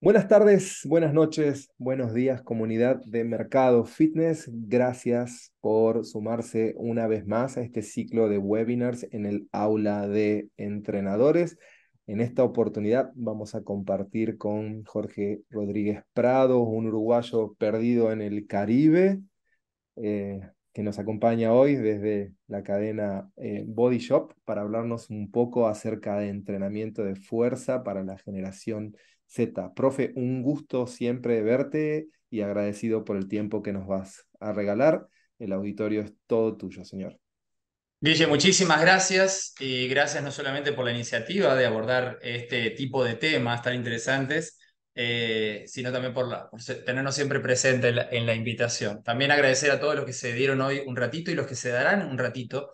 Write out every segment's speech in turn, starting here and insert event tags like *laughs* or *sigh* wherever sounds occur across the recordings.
Buenas tardes, buenas noches, buenos días comunidad de Mercado Fitness. Gracias por sumarse una vez más a este ciclo de webinars en el aula de entrenadores. En esta oportunidad vamos a compartir con Jorge Rodríguez Prado, un uruguayo perdido en el Caribe, eh, que nos acompaña hoy desde la cadena eh, Body Shop para hablarnos un poco acerca de entrenamiento de fuerza para la generación Z. Profe, un gusto siempre verte y agradecido por el tiempo que nos vas a regalar. El auditorio es todo tuyo, señor. Guille, muchísimas gracias y gracias no solamente por la iniciativa de abordar este tipo de temas tan interesantes, eh, sino también por, tenernos siempre presente en la invitación. También agradecer a todos los que se dieron hoy un ratito y los que se darán un ratito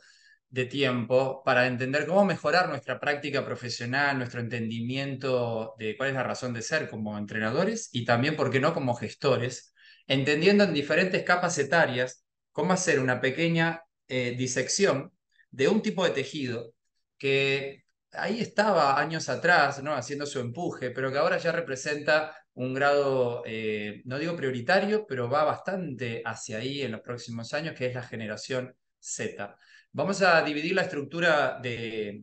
de tiempo para entender cómo mejorar nuestra práctica profesional, nuestro entendimiento de cuál es la razón de ser como entrenadores y también, ¿por qué no?, como gestores, entendiendo en diferentes capas etarias cómo hacer una pequeña eh, disección de un tipo de tejido que ahí estaba años atrás, ¿no? haciendo su empuje, pero que ahora ya representa un grado, eh, no digo prioritario, pero va bastante hacia ahí en los próximos años, que es la generación Z. Vamos a dividir la estructura de,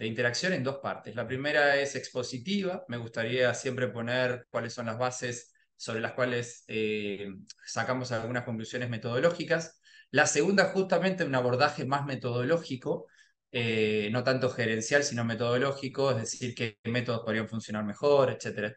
interacción en dos partes. La primera es expositiva. Me gustaría siempre poner cuáles son las bases sobre las cuales eh, sacamos algunas conclusiones metodológicas. La segunda, justamente, un abordaje más metodológico, eh, no tanto gerencial, sino metodológico, es decir, qué métodos podrían funcionar mejor, etcétera,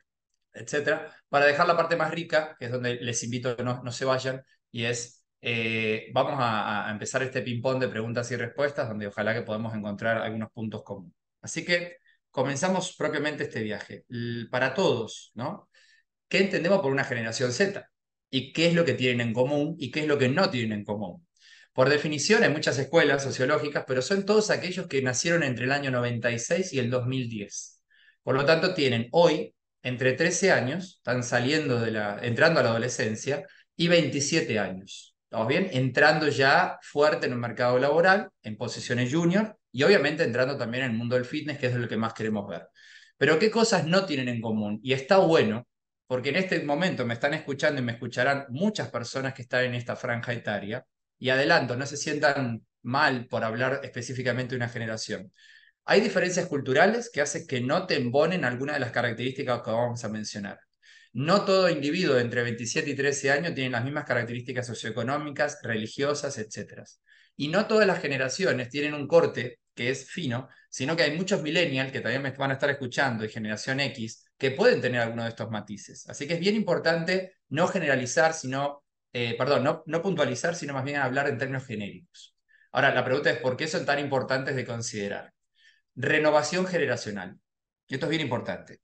etcétera. Para dejar la parte más rica, que es donde les invito a que no se vayan, y es eh, vamos a, empezar este ping-pong de preguntas y respuestas, donde ojalá que podamos encontrar algunos puntos comunes. Así que comenzamos propiamente este viaje. para todos, ¿no? ¿Qué entendemos por una generación Z? ¿Y qué es lo que tienen en común y qué es lo que no tienen en común? Por definición, hay muchas escuelas sociológicas, pero son todos aquellos que nacieron entre el año 96 y el 2010. Por lo tanto, tienen hoy entre 13 años, están saliendo de la, entrando a la adolescencia, y 27 años. ¿Estamos bien? Entrando ya fuerte en el mercado laboral, en posiciones junior y obviamente entrando también en el mundo del fitness, que es lo que más queremos ver. Pero ¿qué cosas no tienen en común? Y está bueno, porque en este momento me están escuchando y me escucharán muchas personas que están en esta franja etaria. Y adelanto, no se sientan mal por hablar específicamente de una generación. Hay diferencias culturales que hacen que no te embonen alguna de las características que vamos a mencionar. No todo individuo entre 27 y 13 años tiene las mismas características socioeconómicas, religiosas, etc. Y no todas las generaciones tienen un corte que es fino, sino que hay muchos millennials que también me van a estar escuchando y generación X que pueden tener alguno de estos matices. Así que es bien importante no generalizar, sino, eh, perdón, no, no puntualizar, sino más bien hablar en términos genéricos. Ahora, la pregunta es, ¿por qué son tan importantes de considerar? Renovación generacional. Y esto es bien importante.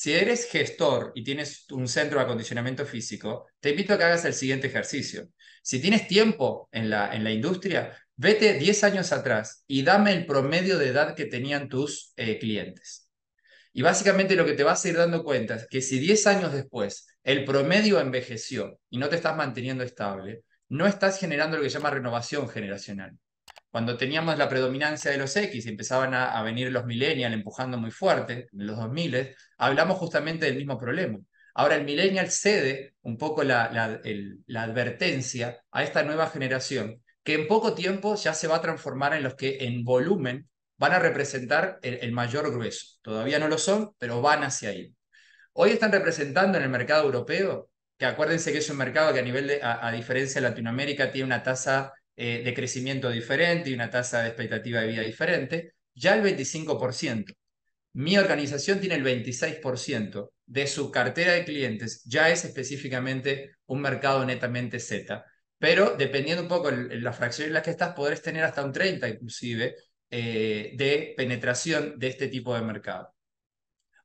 Si eres gestor y tienes un centro de acondicionamiento físico, te invito a que hagas el siguiente ejercicio. Si tienes tiempo en la, en la industria, vete 10 años atrás y dame el promedio de edad que tenían tus eh, clientes. Y básicamente lo que te vas a ir dando cuenta es que si 10 años después el promedio envejeció y no te estás manteniendo estable, no estás generando lo que se llama renovación generacional cuando teníamos la predominancia de los X y empezaban a, venir los millennials empujando muy fuerte, en los 2000, hablamos justamente del mismo problema. Ahora el millennial cede un poco la, advertencia a esta nueva generación, que en poco tiempo ya se va a transformar en los que en volumen van a representar el, mayor grueso. Todavía no lo son, pero van hacia ahí. Hoy están representando en el mercado europeo, que acuérdense que es un mercado que a nivel a diferencia de Latinoamérica, tiene una tasa eh, de crecimiento diferente y una tasa de expectativa de vida diferente, ya el 25%. Mi organización tiene el 26% de su cartera de clientes, ya es específicamente un mercado netamente Z. Pero dependiendo un poco de la fracción en las que estás, podrás tener hasta un 30 inclusive eh, de penetración de este tipo de mercado.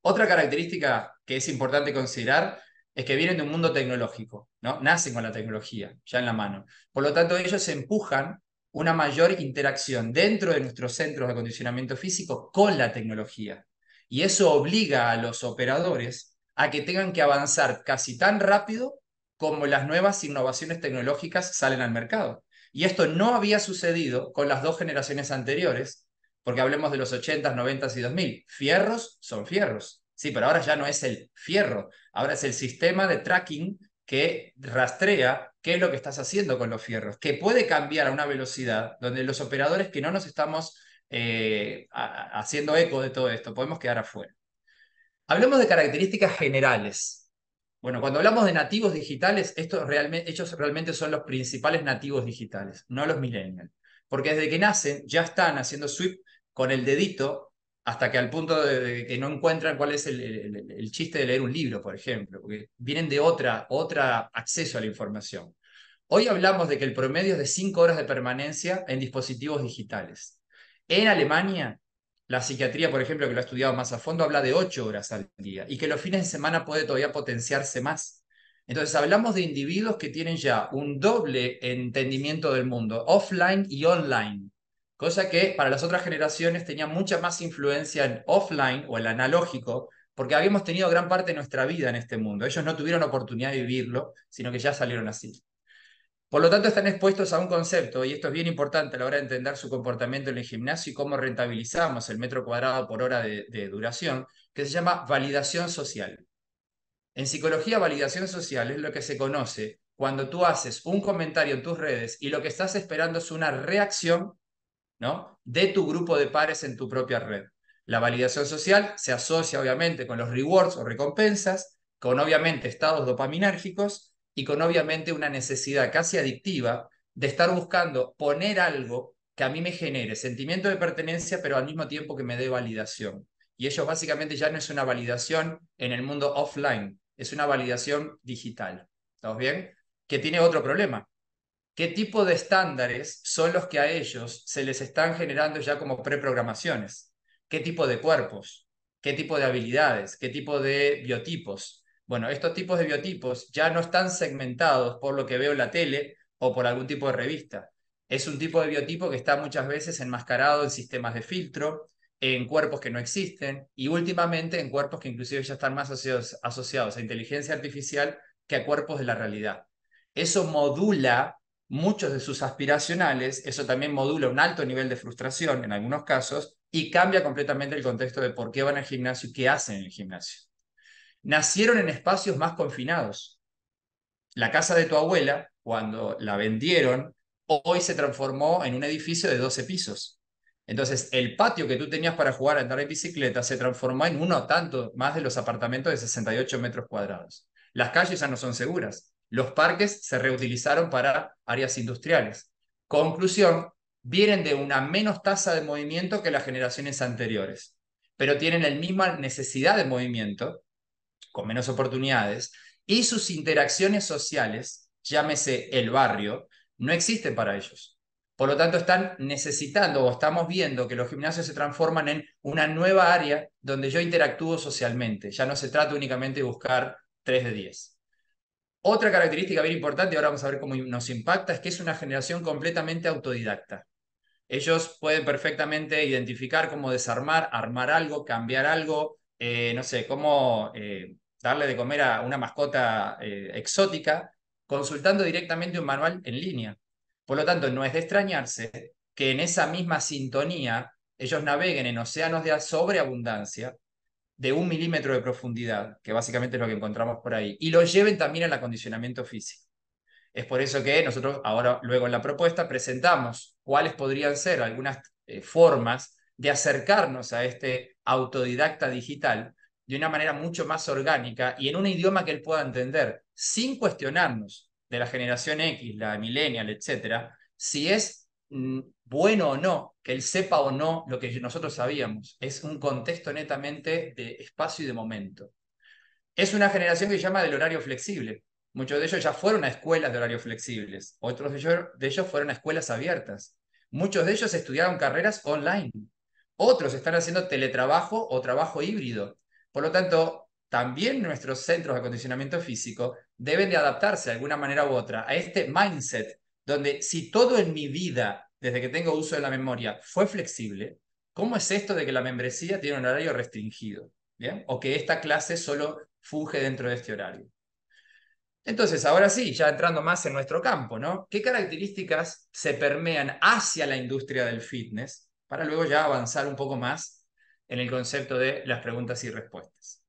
Otra característica que es importante considerar es que vienen de un mundo tecnológico, ¿no? Nacen con la tecnología ya en la mano. Por lo tanto, ellos empujan una mayor interacción dentro de nuestros centros de acondicionamiento físico con la tecnología. Y eso obliga a los operadores a que tengan que avanzar casi tan rápido como las nuevas innovaciones tecnológicas salen al mercado. Y esto no había sucedido con las dos generaciones anteriores, porque hablemos de los 80, 90 y 2000. Fierros son fierros. Sí, pero ahora ya no es el fierro, ahora es el sistema de tracking que rastrea qué es lo que estás haciendo con los fierros, que puede cambiar a una velocidad donde los operadores que no nos estamos eh, haciendo eco de todo esto podemos quedar afuera. Hablemos de características generales. Bueno, cuando hablamos de nativos digitales, estos realmente, ellos realmente son los principales nativos digitales, no los millennials. Porque desde que nacen ya están haciendo sweep con el dedito hasta que al punto de, que no encuentran cuál es el, chiste de leer un libro, por ejemplo, porque vienen de otra, otra acceso a la información. Hoy hablamos de que el promedio es de cinco horas de permanencia en dispositivos digitales. En Alemania, la psiquiatría, por ejemplo, que lo ha estudiado más a fondo, habla de ocho horas al día y que los fines de semana puede todavía potenciarse más. Entonces, hablamos de individuos que tienen ya un doble entendimiento del mundo, offline y online cosa que para las otras generaciones tenía mucha más influencia en offline o en analógico, porque habíamos tenido gran parte de nuestra vida en este mundo. Ellos no tuvieron oportunidad de vivirlo, sino que ya salieron así. Por lo tanto, están expuestos a un concepto, y esto es bien importante a la hora de entender su comportamiento en el gimnasio y cómo rentabilizamos el metro cuadrado por hora de, de duración, que se llama validación social. En psicología, validación social es lo que se conoce cuando tú haces un comentario en tus redes y lo que estás esperando es una reacción de tu grupo de pares en tu propia red. La validación social se asocia obviamente con los rewards o recompensas, con obviamente estados dopaminérgicos y con obviamente una necesidad casi adictiva de estar buscando poner algo que a mí me genere sentimiento de pertenencia, pero al mismo tiempo que me dé validación. Y eso básicamente ya no es una validación en el mundo offline, es una validación digital. ¿Estamos bien? Que tiene otro problema, qué tipo de estándares son los que a ellos se les están generando ya como preprogramaciones, qué tipo de cuerpos, qué tipo de habilidades, qué tipo de biotipos. Bueno, estos tipos de biotipos ya no están segmentados por lo que veo en la tele o por algún tipo de revista. Es un tipo de biotipo que está muchas veces enmascarado en sistemas de filtro, en cuerpos que no existen y últimamente en cuerpos que inclusive ya están más asociados, asociados a inteligencia artificial que a cuerpos de la realidad. Eso modula muchos de sus aspiracionales, eso también modula un alto nivel de frustración en algunos casos y cambia completamente el contexto de por qué van al gimnasio y qué hacen en el gimnasio. Nacieron en espacios más confinados. La casa de tu abuela, cuando la vendieron, hoy se transformó en un edificio de 12 pisos. Entonces, el patio que tú tenías para jugar a andar en bicicleta se transformó en uno tanto más de los apartamentos de 68 metros cuadrados. Las calles ya no son seguras. Los parques se reutilizaron para áreas industriales. Conclusión, vienen de una menos tasa de movimiento que las generaciones anteriores, pero tienen la misma necesidad de movimiento, con menos oportunidades, y sus interacciones sociales, llámese el barrio, no existen para ellos. Por lo tanto, están necesitando o estamos viendo que los gimnasios se transforman en una nueva área donde yo interactúo socialmente. Ya no se trata únicamente de buscar 3 de 10. Otra característica bien importante, ahora vamos a ver cómo nos impacta, es que es una generación completamente autodidacta. Ellos pueden perfectamente identificar cómo desarmar, armar algo, cambiar algo, eh, no sé, cómo eh, darle de comer a una mascota eh, exótica, consultando directamente un manual en línea. Por lo tanto, no es de extrañarse que en esa misma sintonía ellos naveguen en océanos de sobreabundancia de un milímetro de profundidad, que básicamente es lo que encontramos por ahí, y lo lleven también al acondicionamiento físico. Es por eso que nosotros ahora, luego en la propuesta, presentamos cuáles podrían ser algunas eh, formas de acercarnos a este autodidacta digital de una manera mucho más orgánica y en un idioma que él pueda entender, sin cuestionarnos de la generación X, la millennial, etcétera, si es Mm, bueno o no, que él sepa o no lo que nosotros sabíamos. Es un contexto netamente de espacio y de momento. Es una generación que se llama del horario flexible. Muchos de ellos ya fueron a escuelas de horarios flexibles, otros de ellos, de ellos fueron a escuelas abiertas. Muchos de ellos estudiaron carreras online. Otros están haciendo teletrabajo o trabajo híbrido. Por lo tanto, también nuestros centros de acondicionamiento físico deben de adaptarse de alguna manera u otra a este mindset donde si todo en mi vida, desde que tengo uso de la memoria, fue flexible, ¿cómo es esto de que la membresía tiene un horario restringido? ¿Bien? O que esta clase solo funge dentro de este horario. Entonces, ahora sí, ya entrando más en nuestro campo, ¿no? ¿Qué características se permean hacia la industria del fitness para luego ya avanzar un poco más en el concepto de las preguntas y respuestas?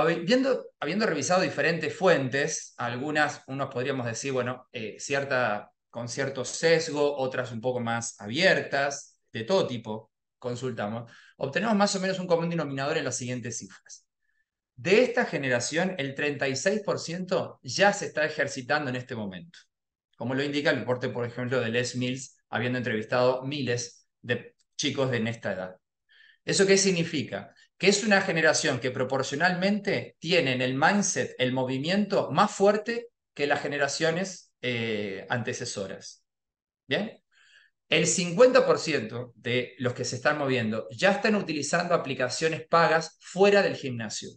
habiendo, habiendo revisado diferentes fuentes, algunas, unos podríamos decir, bueno, eh, cierta, con cierto sesgo, otras un poco más abiertas, de todo tipo, consultamos, obtenemos más o menos un común denominador en las siguientes cifras. De esta generación, el 36% ya se está ejercitando en este momento, como lo indica el reporte, por ejemplo, de Les Mills, habiendo entrevistado miles de chicos de en esta edad. ¿Eso qué significa? que es una generación que proporcionalmente tiene en el mindset, el movimiento más fuerte que las generaciones eh, antecesoras. ¿Bien? El 50% de los que se están moviendo ya están utilizando aplicaciones pagas fuera del gimnasio.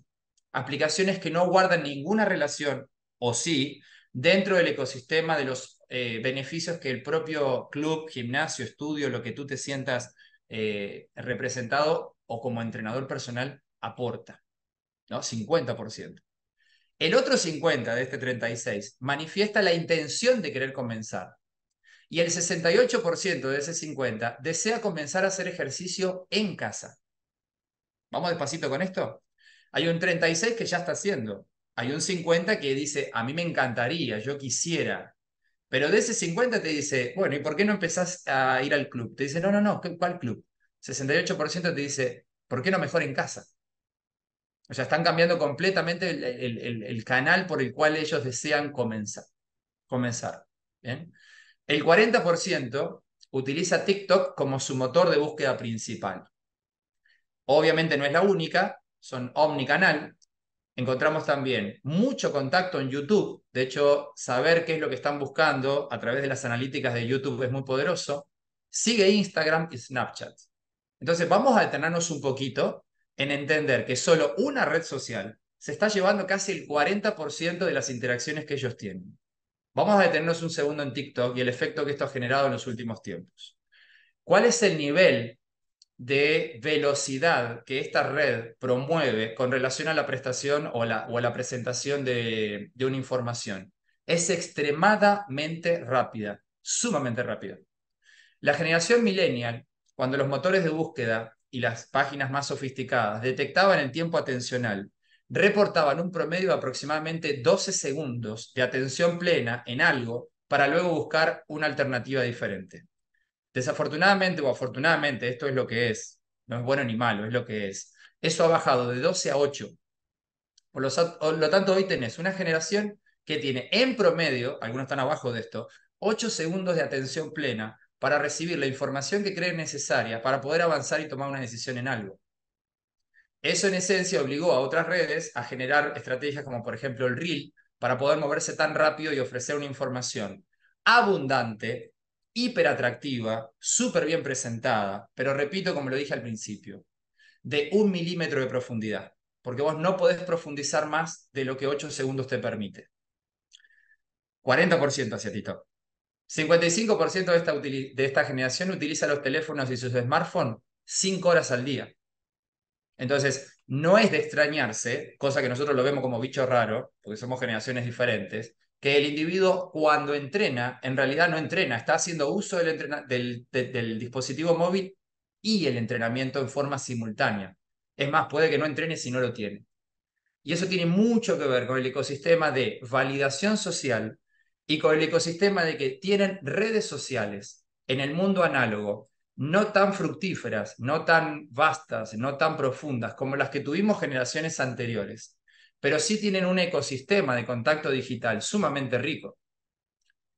Aplicaciones que no guardan ninguna relación, o sí, dentro del ecosistema de los eh, beneficios que el propio club, gimnasio, estudio, lo que tú te sientas eh, representado, o como entrenador personal aporta, ¿no? 50%. El otro 50 de este 36 manifiesta la intención de querer comenzar. Y el 68% de ese 50 desea comenzar a hacer ejercicio en casa. Vamos despacito con esto. Hay un 36 que ya está haciendo. Hay un 50 que dice, a mí me encantaría, yo quisiera. Pero de ese 50 te dice, bueno, ¿y por qué no empezás a ir al club? Te dice, no, no, no, ¿cuál club? 68% te dice, ¿por qué no mejor en casa? O sea, están cambiando completamente el, canal por el cual ellos desean comenzar. comenzar ¿bien? El 40% utiliza TikTok como su motor de búsqueda principal. Obviamente no es la única, son omnicanal. Encontramos también mucho contacto en YouTube. De hecho, saber qué es lo que están buscando a través de las analíticas de YouTube es muy poderoso. Sigue Instagram y Snapchat. Entonces vamos a detenernos un poquito en entender que solo una red social se está llevando casi el 40% de las interacciones que ellos tienen. Vamos a detenernos un segundo en TikTok y el efecto que esto ha generado en los últimos tiempos. ¿Cuál es el nivel de velocidad que esta red promueve con relación a la prestación o, la, a la presentación de, de una información? Es extremadamente rápida, sumamente rápida. La generación millennial cuando los motores de búsqueda y las páginas más sofisticadas detectaban el tiempo atencional, reportaban un promedio de aproximadamente 12 segundos de atención plena en algo para luego buscar una alternativa diferente. Desafortunadamente o afortunadamente, esto es lo que es, no es bueno ni malo, es lo que es. Eso ha bajado de 12 a 8. Por lo, tanto, hoy tenés una generación que tiene en promedio, algunos están abajo de esto, 8 segundos de atención plena para recibir la información que creen necesaria para poder avanzar y tomar una decisión en algo. Eso en esencia obligó a otras redes a generar estrategias como por ejemplo el Reel para poder moverse tan rápido y ofrecer una información abundante, hiperatractiva, súper bien presentada, pero repito como lo dije al principio, de un milímetro de profundidad, porque vos no podés profundizar más de lo que 8 segundos te permite. 40% hacia tito 55% de esta, de esta generación utiliza los teléfonos y sus smartphones 5 horas al día. Entonces, no es de extrañarse, cosa que nosotros lo vemos como bicho raro, porque somos generaciones diferentes, que el individuo cuando entrena, en realidad no entrena, está haciendo uso del, del dispositivo móvil y el entrenamiento en forma simultánea. Es más, puede que no entrene si no lo tiene. Y eso tiene mucho que ver con el ecosistema de validación social y con el ecosistema de que tienen redes sociales en el mundo análogo, no tan fructíferas, no tan vastas, no tan profundas como las que tuvimos generaciones anteriores, pero sí tienen un ecosistema de contacto digital sumamente rico.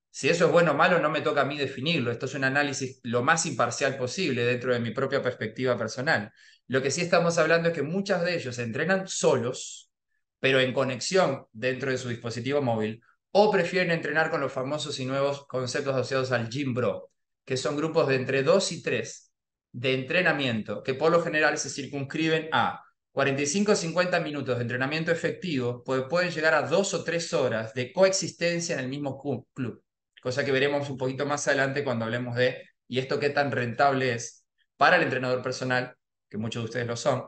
Si eso es bueno o malo, no me toca a mí definirlo. Esto es un análisis lo más imparcial posible dentro de mi propia perspectiva personal. Lo que sí estamos hablando es que muchas de ellos entrenan solos, pero en conexión dentro de su dispositivo móvil, o prefieren entrenar con los famosos y nuevos conceptos asociados al Gym Bro, que son grupos de entre 2 y 3 de entrenamiento, que por lo general se circunscriben a 45 o 50 minutos de entrenamiento efectivo, pues pueden llegar a 2 o 3 horas de coexistencia en el mismo club, cosa que veremos un poquito más adelante cuando hablemos de, y esto qué tan rentable es para el entrenador personal, que muchos de ustedes lo son,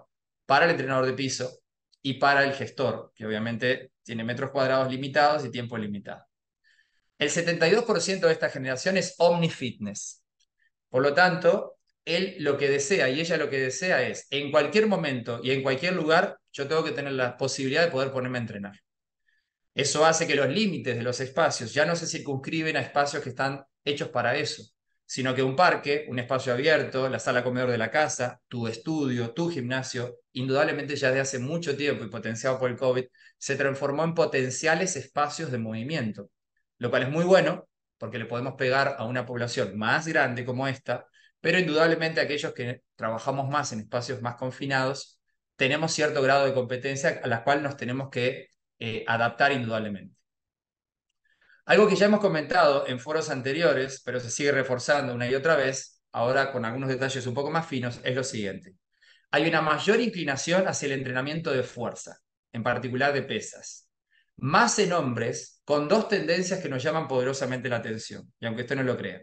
para el entrenador de piso y para el gestor, que obviamente tiene metros cuadrados limitados y tiempo limitado. El 72% de esta generación es omnifitness. Por lo tanto, él lo que desea y ella lo que desea es, en cualquier momento y en cualquier lugar, yo tengo que tener la posibilidad de poder ponerme a entrenar. Eso hace que los límites de los espacios ya no se circunscriben a espacios que están hechos para eso sino que un parque, un espacio abierto, la sala comedor de la casa, tu estudio, tu gimnasio, indudablemente ya de hace mucho tiempo y potenciado por el COVID, se transformó en potenciales espacios de movimiento, lo cual es muy bueno porque le podemos pegar a una población más grande como esta, pero indudablemente aquellos que trabajamos más en espacios más confinados, tenemos cierto grado de competencia a la cual nos tenemos que eh, adaptar indudablemente. Algo que ya hemos comentado en foros anteriores, pero se sigue reforzando una y otra vez, ahora con algunos detalles un poco más finos, es lo siguiente. Hay una mayor inclinación hacia el entrenamiento de fuerza, en particular de pesas, más en hombres, con dos tendencias que nos llaman poderosamente la atención, y aunque usted no lo crea.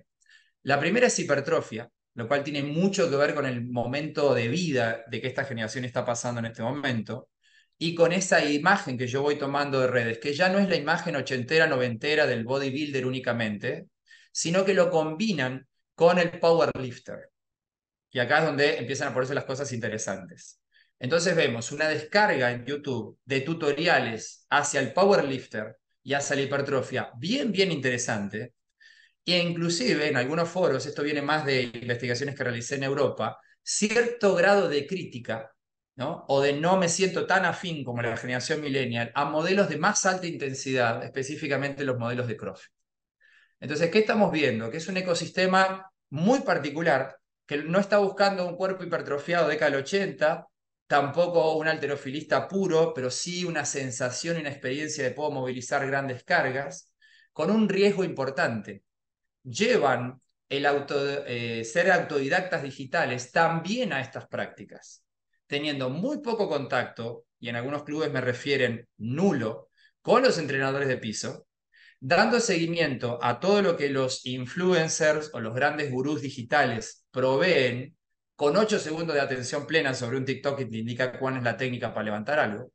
La primera es hipertrofia, lo cual tiene mucho que ver con el momento de vida de que esta generación está pasando en este momento, y con esa imagen que yo voy tomando de redes, que ya no es la imagen ochentera, noventera del bodybuilder únicamente, sino que lo combinan con el powerlifter. Y acá es donde empiezan a ponerse las cosas interesantes. Entonces vemos una descarga en YouTube de tutoriales hacia el powerlifter y hacia la hipertrofia, bien, bien interesante. E inclusive en algunos foros, esto viene más de investigaciones que realicé en Europa, cierto grado de crítica o de no me siento tan afín como la generación millennial a modelos de más alta intensidad, específicamente los modelos de Croft. Entonces, ¿qué estamos viendo? Que es un ecosistema muy particular, que no está buscando un cuerpo hipertrofiado de cal 80, tampoco un alterofilista puro, pero sí una sensación y una experiencia de poder movilizar grandes cargas, con un riesgo importante. Llevan el eh, ser autodidactas digitales también a estas prácticas teniendo muy poco contacto, y en algunos clubes me refieren nulo, con los entrenadores de piso, dando seguimiento a todo lo que los influencers o los grandes gurús digitales proveen con 8 segundos de atención plena sobre un TikTok que te indica cuál es la técnica para levantar algo.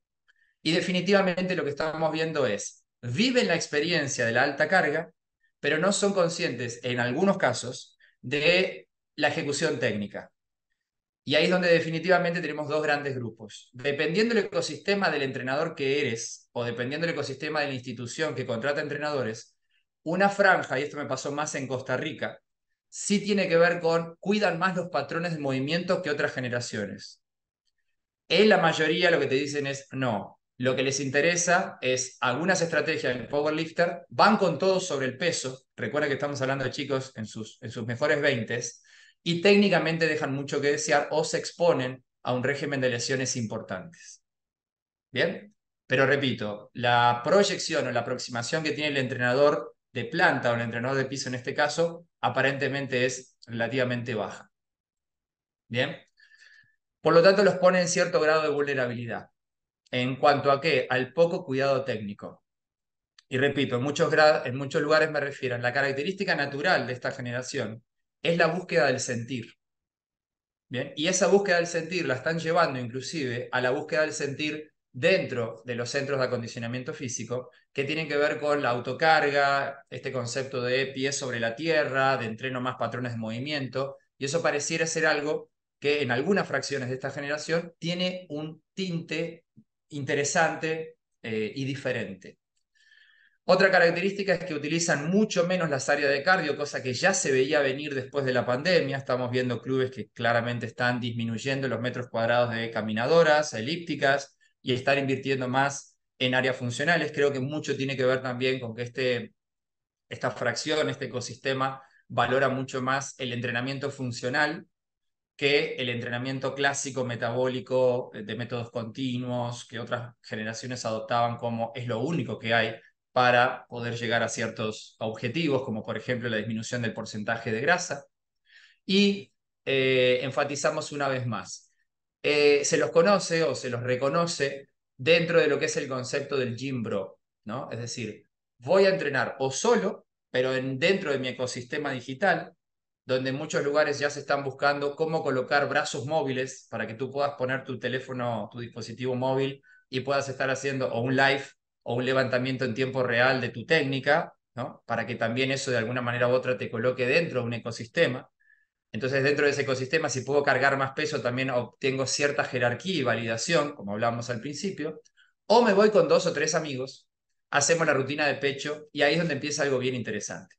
Y definitivamente lo que estamos viendo es, viven la experiencia de la alta carga, pero no son conscientes en algunos casos de la ejecución técnica. Y ahí es donde definitivamente tenemos dos grandes grupos. Dependiendo del ecosistema del entrenador que eres o dependiendo del ecosistema de la institución que contrata entrenadores, una franja, y esto me pasó más en Costa Rica, sí tiene que ver con cuidan más los patrones de movimiento que otras generaciones. En la mayoría lo que te dicen es no. Lo que les interesa es algunas estrategias del powerlifter, van con todo sobre el peso. Recuerda que estamos hablando de chicos en sus, en sus mejores 20 y técnicamente dejan mucho que desear o se exponen a un régimen de lesiones importantes. ¿Bien? Pero repito, la proyección o la aproximación que tiene el entrenador de planta o el entrenador de piso en este caso, aparentemente es relativamente baja. ¿Bien? Por lo tanto, los pone en cierto grado de vulnerabilidad. ¿En cuanto a qué? Al poco cuidado técnico. Y repito, en muchos, en muchos lugares me refiero a la característica natural de esta generación, es la búsqueda del sentir. Bien, y esa búsqueda del sentir la están llevando inclusive a la búsqueda del sentir dentro de los centros de acondicionamiento físico, que tienen que ver con la autocarga, este concepto de pie sobre la tierra, de entreno más patrones de movimiento, y eso pareciera ser algo que en algunas fracciones de esta generación tiene un tinte interesante eh, y diferente. Otra característica es que utilizan mucho menos las áreas de cardio, cosa que ya se veía venir después de la pandemia. Estamos viendo clubes que claramente están disminuyendo los metros cuadrados de caminadoras, elípticas, y están invirtiendo más en áreas funcionales. Creo que mucho tiene que ver también con que este, esta fracción, este ecosistema, valora mucho más el entrenamiento funcional que el entrenamiento clásico metabólico eh, de métodos continuos que otras generaciones adoptaban como es lo único que hay para poder llegar a ciertos objetivos, como por ejemplo la disminución del porcentaje de grasa. Y eh, enfatizamos una vez más, eh, se los conoce o se los reconoce dentro de lo que es el concepto del gym bro, ¿no? Es decir, voy a entrenar o solo, pero en, dentro de mi ecosistema digital, donde en muchos lugares ya se están buscando cómo colocar brazos móviles para que tú puedas poner tu teléfono, tu dispositivo móvil y puedas estar haciendo o un live o un levantamiento en tiempo real de tu técnica, ¿no? para que también eso de alguna manera u otra te coloque dentro de un ecosistema. Entonces, dentro de ese ecosistema, si puedo cargar más peso, también obtengo cierta jerarquía y validación, como hablábamos al principio, o me voy con dos o tres amigos, hacemos la rutina de pecho y ahí es donde empieza algo bien interesante.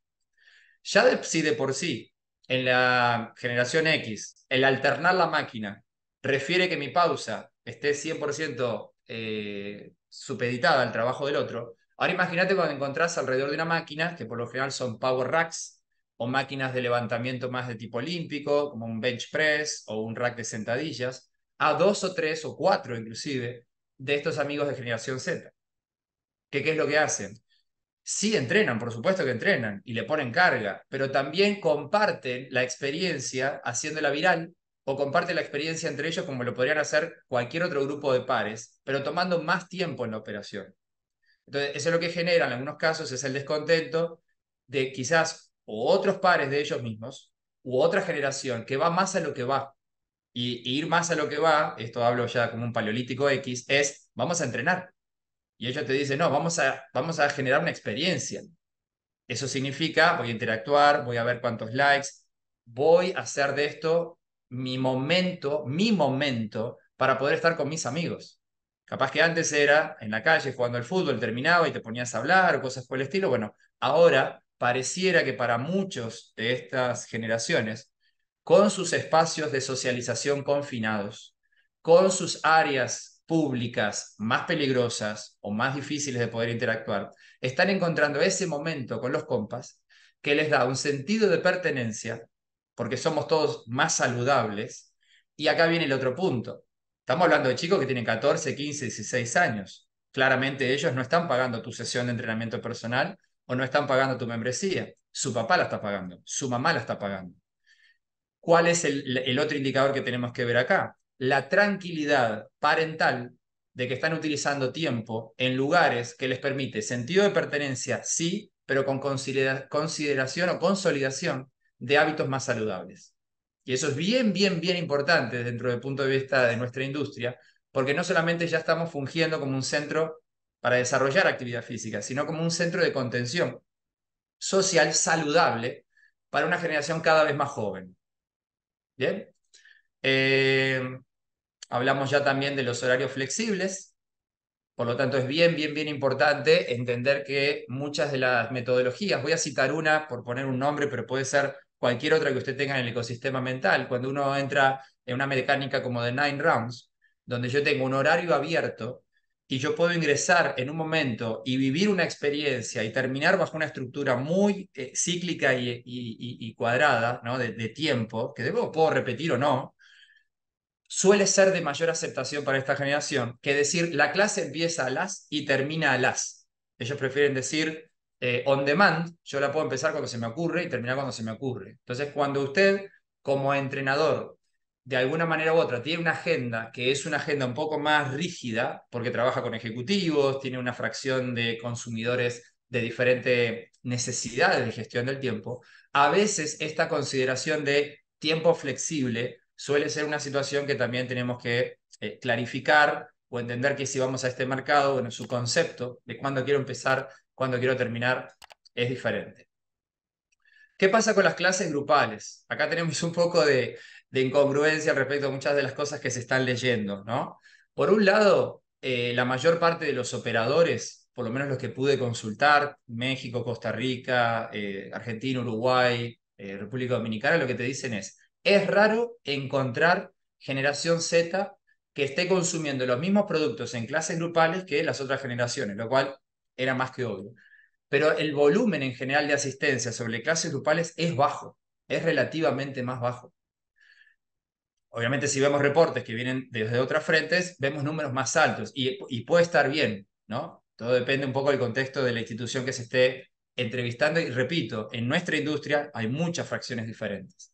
Ya de, si de por sí, en la generación X, el alternar la máquina refiere que mi pausa esté 100% eh, supeditada al trabajo del otro. Ahora imagínate cuando encontrás alrededor de una máquina, que por lo general son power racks o máquinas de levantamiento más de tipo olímpico, como un bench press o un rack de sentadillas, a dos o tres o cuatro inclusive de estos amigos de generación Z. ¿Qué, ¿Qué es lo que hacen? Sí entrenan, por supuesto que entrenan y le ponen carga, pero también comparten la experiencia haciéndola viral o comparte la experiencia entre ellos como lo podrían hacer cualquier otro grupo de pares, pero tomando más tiempo en la operación. Entonces, eso es lo que genera en algunos casos es el descontento de quizás otros pares de ellos mismos u otra generación que va más a lo que va. Y, ir más a lo que va, esto hablo ya como un paleolítico X, es vamos a entrenar. Y ellos te dicen, no, vamos a, vamos a generar una experiencia. Eso significa, voy a interactuar, voy a ver cuántos likes, voy a hacer de esto mi momento, mi momento para poder estar con mis amigos. Capaz que antes era en la calle jugando al fútbol, terminaba y te ponías a hablar cosas por el estilo. Bueno, ahora pareciera que para muchos de estas generaciones, con sus espacios de socialización confinados, con sus áreas públicas más peligrosas o más difíciles de poder interactuar, están encontrando ese momento con los compas que les da un sentido de pertenencia porque somos todos más saludables. Y acá viene el otro punto. Estamos hablando de chicos que tienen 14, 15, 16 años. Claramente ellos no están pagando tu sesión de entrenamiento personal o no están pagando tu membresía. Su papá la está pagando, su mamá la está pagando. ¿Cuál es el, el otro indicador que tenemos que ver acá? La tranquilidad parental de que están utilizando tiempo en lugares que les permite sentido de pertenencia, sí, pero con consideración o consolidación de hábitos más saludables. Y eso es bien, bien, bien importante dentro del punto de vista de nuestra industria, porque no solamente ya estamos fungiendo como un centro para desarrollar actividad física, sino como un centro de contención social saludable para una generación cada vez más joven. Bien. Eh, hablamos ya también de los horarios flexibles. Por lo tanto, es bien, bien, bien importante entender que muchas de las metodologías, voy a citar una por poner un nombre, pero puede ser cualquier otra que usted tenga en el ecosistema mental. Cuando uno entra en una mecánica como de Nine Rounds, donde yo tengo un horario abierto y yo puedo ingresar en un momento y vivir una experiencia y terminar bajo una estructura muy eh, cíclica y, cuadrada de, tiempo, que debo, puedo repetir o no, suele ser de mayor aceptación para esta generación que decir la clase empieza a las y termina a las. Ellos prefieren decir eh, on demand, yo la puedo empezar cuando se me ocurre y terminar cuando se me ocurre. Entonces, cuando usted como entrenador, de alguna manera u otra, tiene una agenda que es una agenda un poco más rígida, porque trabaja con ejecutivos, tiene una fracción de consumidores de diferentes necesidades de gestión del tiempo, a veces esta consideración de tiempo flexible suele ser una situación que también tenemos que eh, clarificar o entender que si vamos a este mercado, bueno, su concepto de cuándo quiero empezar cuando quiero terminar es diferente. ¿Qué pasa con las clases grupales? Acá tenemos un poco de, incongruencia respecto a muchas de las cosas que se están leyendo, ¿no? Por un lado, eh, la mayor parte de los operadores, por lo menos los que pude consultar, México, Costa Rica, eh, Argentina, Uruguay, eh, República Dominicana, lo que te dicen es, es raro encontrar generación Z que esté consumiendo los mismos productos en clases grupales que las otras generaciones, lo cual era más que obvio. Pero el volumen en general de asistencia sobre clases grupales es bajo, es relativamente más bajo. Obviamente si vemos reportes que vienen desde otras frentes, vemos números más altos y, y puede estar bien, ¿no? Todo depende un poco del contexto de la institución que se esté entrevistando y repito, en nuestra industria hay muchas fracciones diferentes.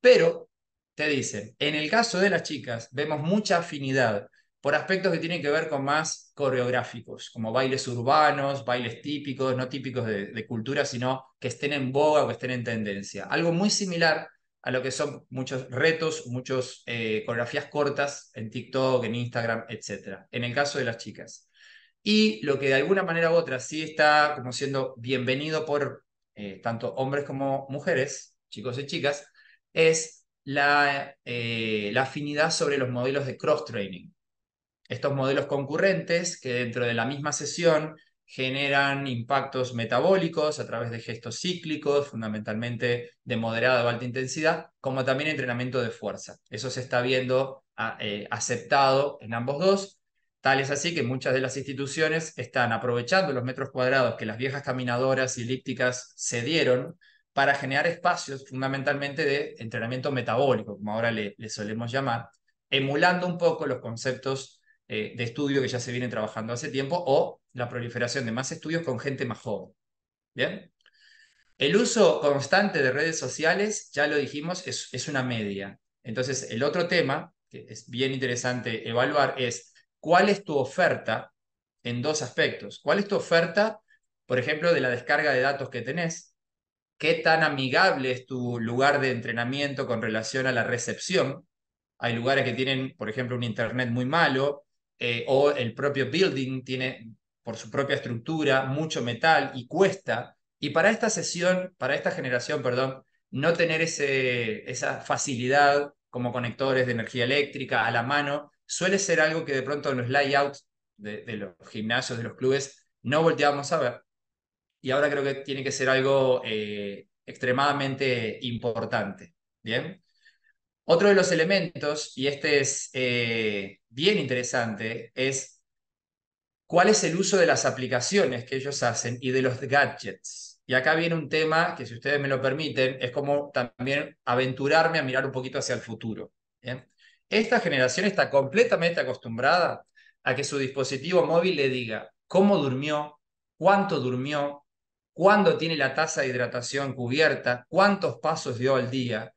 Pero, te dicen, en el caso de las chicas vemos mucha afinidad por aspectos que tienen que ver con más coreográficos, como bailes urbanos, bailes típicos, no típicos de, cultura, sino que estén en boga o que estén en tendencia. Algo muy similar a lo que son muchos retos, muchas eh, coreografías cortas en TikTok, en Instagram, etc. En el caso de las chicas. Y lo que de alguna manera u otra sí está como siendo bienvenido por eh, tanto hombres como mujeres, chicos y chicas, es la, eh, la afinidad sobre los modelos de cross-training estos modelos concurrentes que dentro de la misma sesión generan impactos metabólicos a través de gestos cíclicos, fundamentalmente de moderada o alta intensidad, como también entrenamiento de fuerza. Eso se está viendo ah, eh, aceptado en ambos dos. Tal es así que muchas de las instituciones están aprovechando los metros cuadrados que las viejas caminadoras y elípticas cedieron para generar espacios fundamentalmente de entrenamiento metabólico, como ahora le solemos llamar, emulando un poco los conceptos eh, de estudio que ya se vienen trabajando hace tiempo o la proliferación de más estudios con gente más joven. ¿Bien? El uso constante de redes sociales, ya lo dijimos, es, es una media. Entonces, el otro tema que es bien interesante evaluar es cuál es tu oferta en dos aspectos. ¿Cuál es tu oferta, por ejemplo, de la descarga de datos que tenés? ¿Qué tan amigable es tu lugar de entrenamiento con relación a la recepción? Hay lugares que tienen, por ejemplo, un internet muy malo, eh, o el propio building tiene por su propia estructura mucho metal y cuesta. Y para esta sesión, para esta generación, perdón, no tener ese, esa facilidad como conectores de energía eléctrica a la mano suele ser algo que de pronto en los layouts de, los gimnasios, de los clubes, no volteamos a ver. Y ahora creo que tiene que ser algo eh, extremadamente importante. ¿Bien? Otro de los elementos, y este es eh, bien interesante, es cuál es el uso de las aplicaciones que ellos hacen y de los gadgets. Y acá viene un tema que, si ustedes me lo permiten, es como también aventurarme a mirar un poquito hacia el futuro. Esta generación está completamente acostumbrada a que su dispositivo móvil le diga cómo durmió, cuánto durmió, cuándo tiene la tasa de hidratación cubierta, cuántos pasos dio al día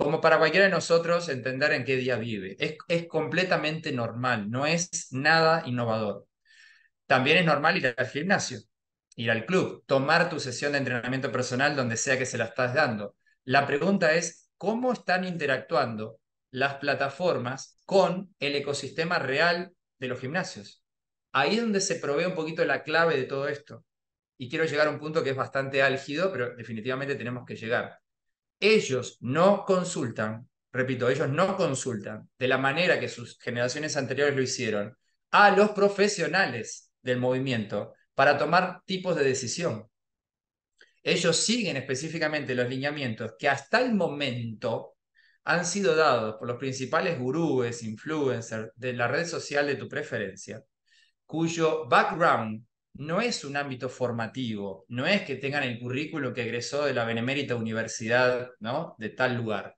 como para cualquiera de nosotros entender en qué día vive. Es, completamente normal, no es nada innovador. También es normal ir al gimnasio, ir al club, tomar tu sesión de entrenamiento personal donde sea que se la estás dando. La pregunta es, ¿cómo están interactuando las plataformas con el ecosistema real de los gimnasios? Ahí es donde se provee un poquito la clave de todo esto. Y quiero llegar a un punto que es bastante álgido, pero definitivamente tenemos que llegar ellos no consultan, repito, ellos no consultan de la manera que sus generaciones anteriores lo hicieron a los profesionales del movimiento para tomar tipos de decisión. Ellos siguen específicamente los lineamientos que hasta el momento han sido dados por los principales gurúes, influencers de la red social de tu preferencia, cuyo background no es un ámbito formativo, no es que tengan el currículo que egresó de la Benemérita Universidad ¿no? de tal lugar.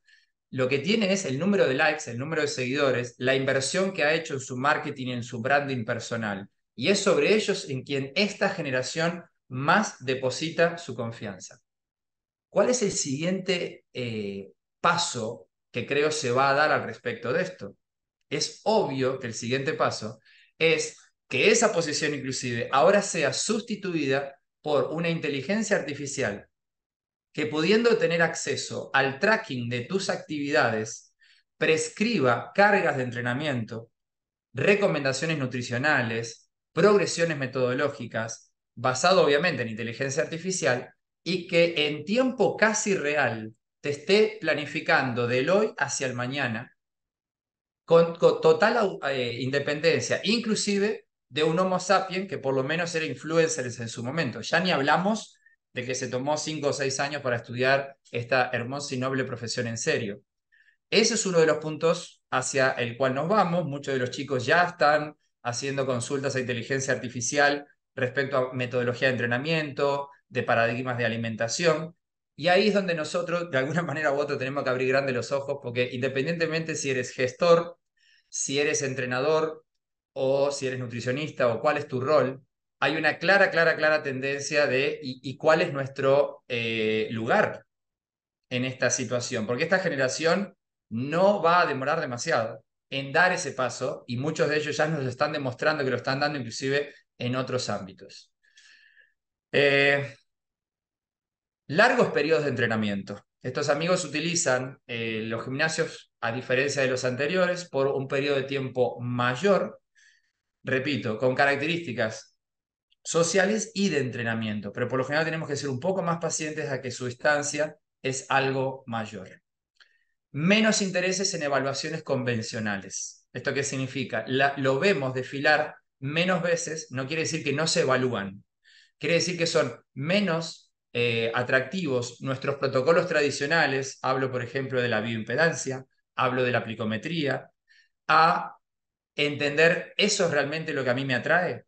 Lo que tiene es el número de likes, el número de seguidores, la inversión que ha hecho en su marketing, en su branding personal. Y es sobre ellos en quien esta generación más deposita su confianza. ¿Cuál es el siguiente eh, paso que creo se va a dar al respecto de esto? Es obvio que el siguiente paso es que esa posición inclusive ahora sea sustituida por una inteligencia artificial que pudiendo tener acceso al tracking de tus actividades, prescriba cargas de entrenamiento, recomendaciones nutricionales, progresiones metodológicas, basado obviamente en inteligencia artificial, y que en tiempo casi real te esté planificando del hoy hacia el mañana con, total eh, independencia, inclusive de un Homo sapiens que por lo menos era influencer en su momento. Ya ni hablamos de que se tomó cinco o seis años para estudiar esta hermosa y noble profesión en serio. Ese es uno de los puntos hacia el cual nos vamos. Muchos de los chicos ya están haciendo consultas a inteligencia artificial respecto a metodología de entrenamiento, de paradigmas de alimentación. Y ahí es donde nosotros, de alguna *laughs* manera u otra, tenemos que abrir grandes los ojos, porque independientemente si eres gestor, si eres entrenador, o si eres nutricionista o cuál es tu rol, hay una clara, clara, clara tendencia de y, cuál es nuestro eh, lugar en esta situación, porque esta generación no va a demorar demasiado en dar ese paso y muchos de ellos ya nos están demostrando que lo están dando inclusive en otros ámbitos. Eh, largos periodos de entrenamiento. Estos amigos utilizan eh, los gimnasios, a diferencia de los anteriores, por un periodo de tiempo mayor repito, con características sociales y de entrenamiento, pero por lo general tenemos que ser un poco más pacientes a que su estancia es algo mayor. Menos intereses en evaluaciones convencionales. ¿Esto qué significa? lo vemos desfilar menos veces, no quiere decir que no se evalúan, quiere decir que son menos eh, atractivos nuestros protocolos tradicionales, hablo por ejemplo de la bioimpedancia, hablo de la plicometría, a entender eso es realmente lo que a mí me atrae.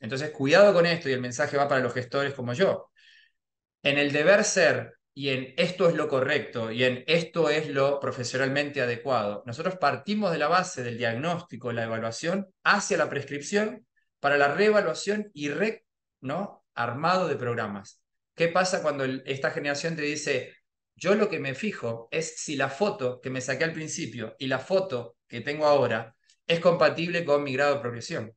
Entonces, cuidado con esto y el mensaje va para los gestores como yo. En el deber ser y en esto es lo correcto y en esto es lo profesionalmente adecuado, nosotros partimos de la base del diagnóstico, la evaluación, hacia la prescripción para la reevaluación y re, ¿no? armado de programas. ¿Qué pasa cuando esta generación te dice, yo lo que me fijo es si la foto que me saqué al principio y la foto que tengo ahora es compatible con mi grado de progresión.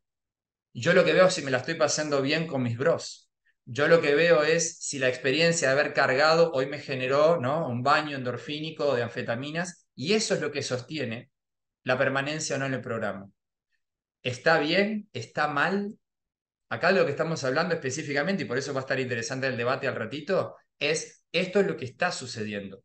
Yo lo que veo es si me la estoy pasando bien con mis bros. Yo lo que veo es si la experiencia de haber cargado hoy me generó ¿no? un baño endorfínico de anfetaminas y eso es lo que sostiene la permanencia o no en el programa. ¿Está bien? ¿Está mal? Acá lo que estamos hablando específicamente, y por eso va a estar interesante el debate al ratito, es esto es lo que está sucediendo.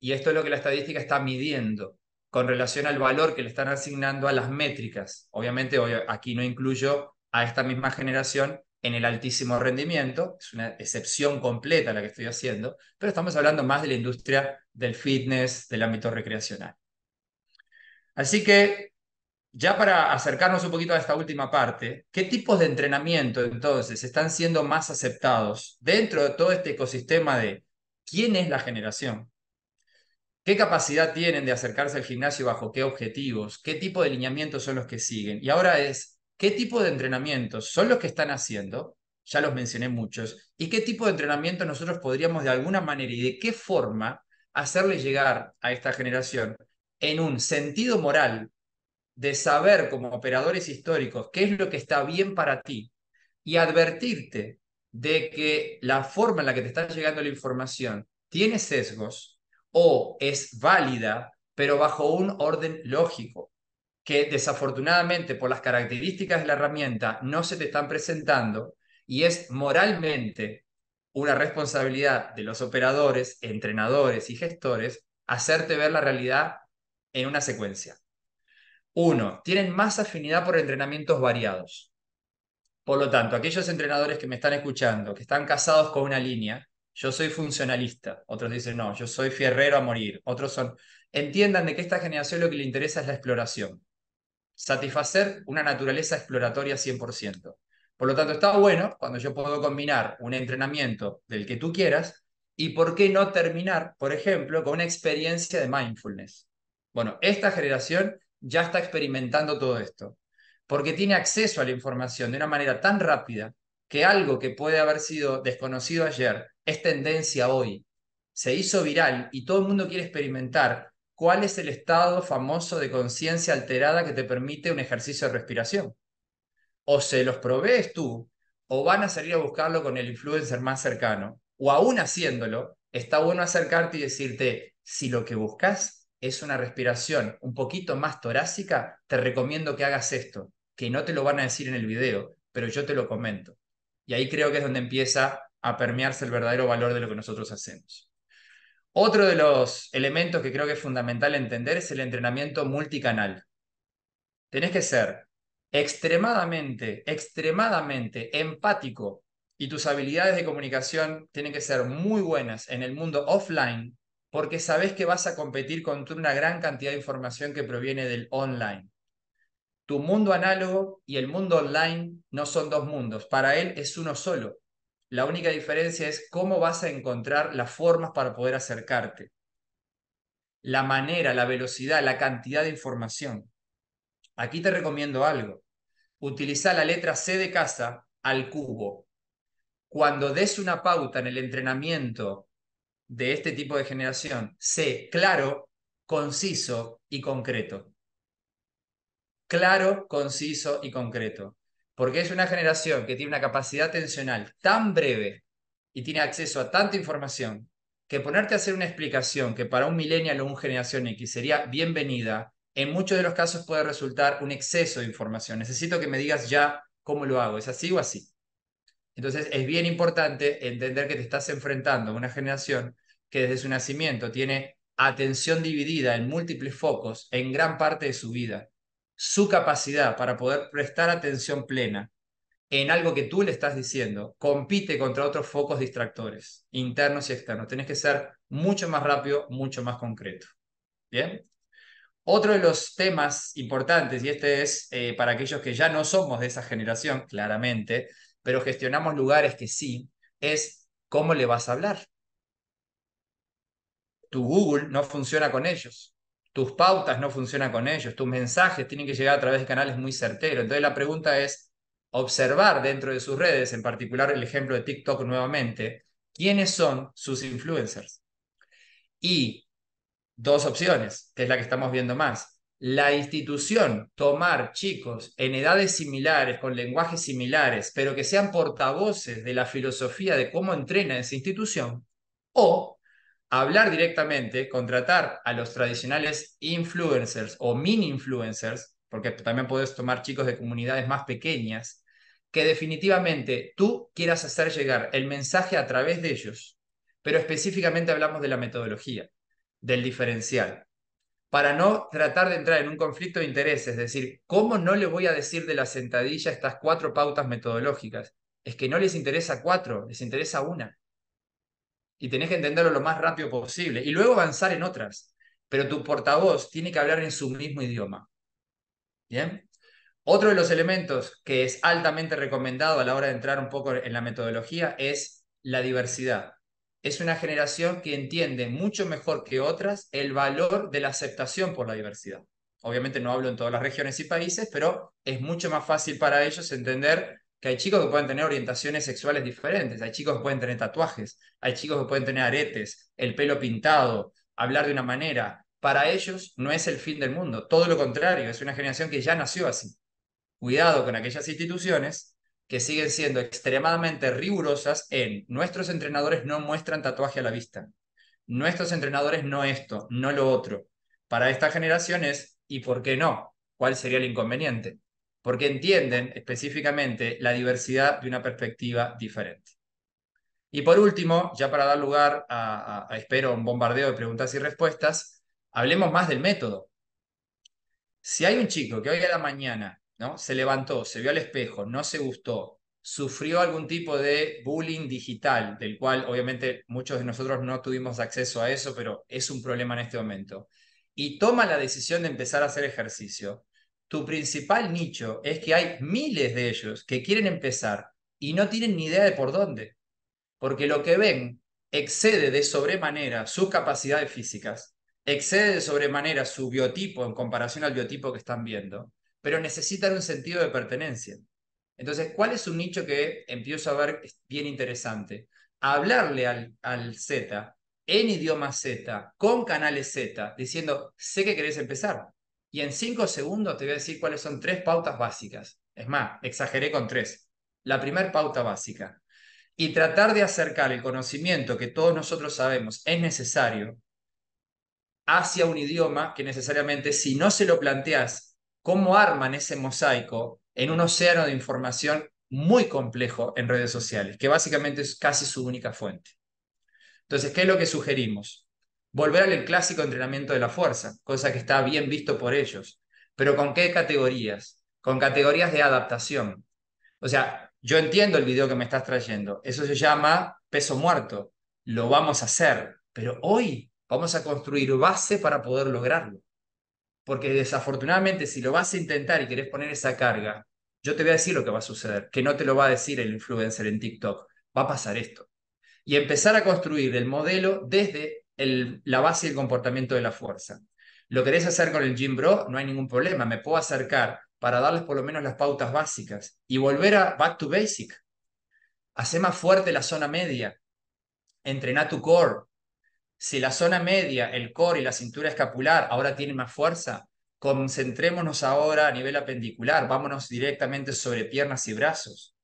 Y esto es lo que la estadística está midiendo con relación al valor que le están asignando a las métricas. Obviamente aquí no incluyo a esta misma generación en el altísimo rendimiento, es una excepción completa la que estoy haciendo, pero estamos hablando más de la industria del fitness, del ámbito recreacional. Así que, ya para acercarnos un poquito a esta última parte, ¿qué tipos de entrenamiento entonces están siendo más aceptados dentro de todo este ecosistema de quién es la generación? ¿Qué capacidad tienen de acercarse al gimnasio bajo qué objetivos? ¿Qué tipo de lineamientos son los que siguen? Y ahora es, ¿qué tipo de entrenamientos son los que están haciendo? Ya los mencioné muchos. ¿Y qué tipo de entrenamiento nosotros podríamos de alguna manera y de qué forma hacerle llegar a esta generación en un sentido moral de saber como operadores históricos qué es lo que está bien para ti y advertirte de que la forma en la que te está llegando la información tiene sesgos o es válida, pero bajo un orden lógico, que desafortunadamente por las características de la herramienta no se te están presentando y es moralmente una responsabilidad de los operadores, entrenadores y gestores hacerte ver la realidad en una secuencia. Uno, tienen más afinidad por entrenamientos variados. Por lo tanto, aquellos entrenadores que me están escuchando, que están casados con una línea, yo soy funcionalista, otros dicen, no, yo soy fierrero a morir, otros son, entiendan de que esta generación lo que le interesa es la exploración, satisfacer una naturaleza exploratoria 100%. Por lo tanto, está bueno cuando yo puedo combinar un entrenamiento del que tú quieras y por qué no terminar, por ejemplo, con una experiencia de mindfulness. Bueno, esta generación ya está experimentando todo esto, porque tiene acceso a la información de una manera tan rápida, que algo que puede haber sido desconocido ayer es tendencia hoy, se hizo viral y todo el mundo quiere experimentar cuál es el estado famoso de conciencia alterada que te permite un ejercicio de respiración. O se los provees tú, o van a salir a buscarlo con el influencer más cercano, o aún haciéndolo, está bueno acercarte y decirte, si lo que buscas es una respiración un poquito más torácica, te recomiendo que hagas esto, que no te lo van a decir en el video, pero yo te lo comento. Y ahí creo que es donde empieza a permearse el verdadero valor de lo que nosotros hacemos. Otro de los elementos que creo que es fundamental entender es el entrenamiento multicanal. Tenés que ser extremadamente, extremadamente empático y tus habilidades de comunicación tienen que ser muy buenas en el mundo offline porque sabes que vas a competir contra una gran cantidad de información que proviene del online. Tu mundo análogo y el mundo online no son dos mundos, para él es uno solo. La única diferencia es cómo vas a encontrar las formas para poder acercarte. La manera, la velocidad, la cantidad de información. Aquí te recomiendo algo. Utiliza la letra C de casa al cubo. Cuando des una pauta en el entrenamiento de este tipo de generación, sé claro, conciso y concreto claro, conciso y concreto. Porque es una generación que tiene una capacidad atencional tan breve y tiene acceso a tanta información que ponerte a hacer una explicación que para un millennial o un generación X sería bienvenida, en muchos de los casos puede resultar un exceso de información. Necesito que me digas ya cómo lo hago, ¿es así o así? Entonces es bien importante entender que te estás enfrentando a una generación que desde su nacimiento tiene atención dividida en múltiples focos en gran parte de su vida su capacidad para poder prestar atención plena en algo que tú le estás diciendo, compite contra otros focos distractores, internos y externos. Tenés que ser mucho más rápido, mucho más concreto. ¿Bien? Otro de los temas importantes, y este es eh, para aquellos que ya no somos de esa generación, claramente, pero gestionamos lugares que sí, es cómo le vas a hablar. Tu Google no funciona con ellos tus pautas no funcionan con ellos, tus mensajes tienen que llegar a través de canales muy certeros. Entonces la pregunta es observar dentro de sus redes, en particular el ejemplo de TikTok nuevamente, quiénes son sus influencers. Y dos opciones, que es la que estamos viendo más. La institución, tomar chicos en edades similares, con lenguajes similares, pero que sean portavoces de la filosofía de cómo entrena esa institución, o hablar directamente, contratar a los tradicionales influencers o mini influencers, porque también puedes tomar chicos de comunidades más pequeñas, que definitivamente tú quieras hacer llegar el mensaje a través de ellos, pero específicamente hablamos de la metodología, del diferencial, para no tratar de entrar en un conflicto de intereses, es decir, ¿cómo no le voy a decir de la sentadilla estas cuatro pautas metodológicas? Es que no les interesa cuatro, les interesa una y tenés que entenderlo lo más rápido posible y luego avanzar en otras. Pero tu portavoz tiene que hablar en su mismo idioma. ¿Bien? Otro de los elementos que es altamente recomendado a la hora de entrar un poco en la metodología es la diversidad. Es una generación que entiende mucho mejor que otras el valor de la aceptación por la diversidad. Obviamente no hablo en todas las regiones y países, pero es mucho más fácil para ellos entender que hay chicos que pueden tener orientaciones sexuales diferentes, hay chicos que pueden tener tatuajes, hay chicos que pueden tener aretes, el pelo pintado, hablar de una manera. Para ellos no es el fin del mundo, todo lo contrario, es una generación que ya nació así. Cuidado con aquellas instituciones que siguen siendo extremadamente rigurosas en nuestros entrenadores no muestran tatuaje a la vista, nuestros entrenadores no esto, no lo otro. Para esta generación es, ¿y por qué no? ¿Cuál sería el inconveniente? porque entienden específicamente la diversidad de una perspectiva diferente. Y por último, ya para dar lugar a, espero, un bombardeo de preguntas y respuestas, hablemos más del método. Si hay un chico que hoy a la mañana ¿no? se levantó, se vio al espejo, no se gustó, sufrió algún tipo de bullying digital, del cual obviamente muchos de nosotros no tuvimos acceso a eso, pero es un problema en este momento, y toma la decisión de empezar a hacer ejercicio, tu principal nicho es que hay miles de ellos que quieren empezar y no tienen ni idea de por dónde, porque lo que ven excede de sobremanera sus capacidades físicas, excede de sobremanera su biotipo en comparación al biotipo que están viendo, pero necesitan un sentido de pertenencia. Entonces, ¿cuál es un nicho que empiezo a ver bien interesante? Hablarle al, al Z en idioma Z, con canales Z, diciendo, sé que querés empezar, y en cinco segundos te voy a decir cuáles son tres pautas básicas. Es más, exageré con tres. La primera pauta básica. Y tratar de acercar el conocimiento que todos nosotros sabemos es necesario hacia un idioma que necesariamente si no se lo planteas, cómo arman ese mosaico en un océano de información muy complejo en redes sociales, que básicamente es casi su única fuente. Entonces, ¿qué es lo que sugerimos? volver al clásico entrenamiento de la fuerza, cosa que está bien visto por ellos. Pero ¿con qué categorías? Con categorías de adaptación. O sea, yo entiendo el video que me estás trayendo. Eso se llama peso muerto. Lo vamos a hacer, pero hoy vamos a construir base para poder lograrlo. Porque desafortunadamente, si lo vas a intentar y querés poner esa carga, yo te voy a decir lo que va a suceder, que no te lo va a decir el influencer en TikTok. Va a pasar esto. Y empezar a construir el modelo desde la base y el comportamiento de la fuerza. Lo querés hacer con el Gym Bro, no hay ningún problema, me puedo acercar para darles por lo menos las pautas básicas y volver a back to basic. Hacé más fuerte la zona media, entrená tu core. Si la zona media, el core y la cintura escapular ahora tienen más fuerza, concentrémonos ahora a nivel apendicular, vámonos directamente sobre piernas y brazos.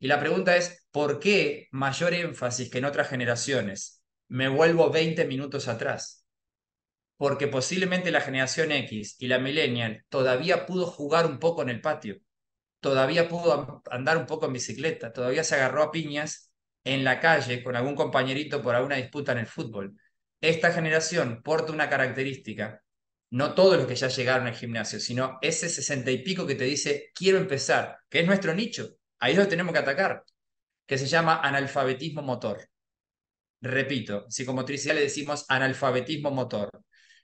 Y la pregunta es, ¿por qué mayor énfasis que en otras generaciones me vuelvo 20 minutos atrás. Porque posiblemente la generación X y la millennial todavía pudo jugar un poco en el patio, todavía pudo andar un poco en bicicleta, todavía se agarró a piñas en la calle con algún compañerito por alguna disputa en el fútbol. Esta generación porta una característica, no todos los que ya llegaron al gimnasio, sino ese sesenta y pico que te dice, quiero empezar, que es nuestro nicho, ahí lo tenemos que atacar, que se llama analfabetismo motor Repito, psicomotricidad le decimos analfabetismo motor.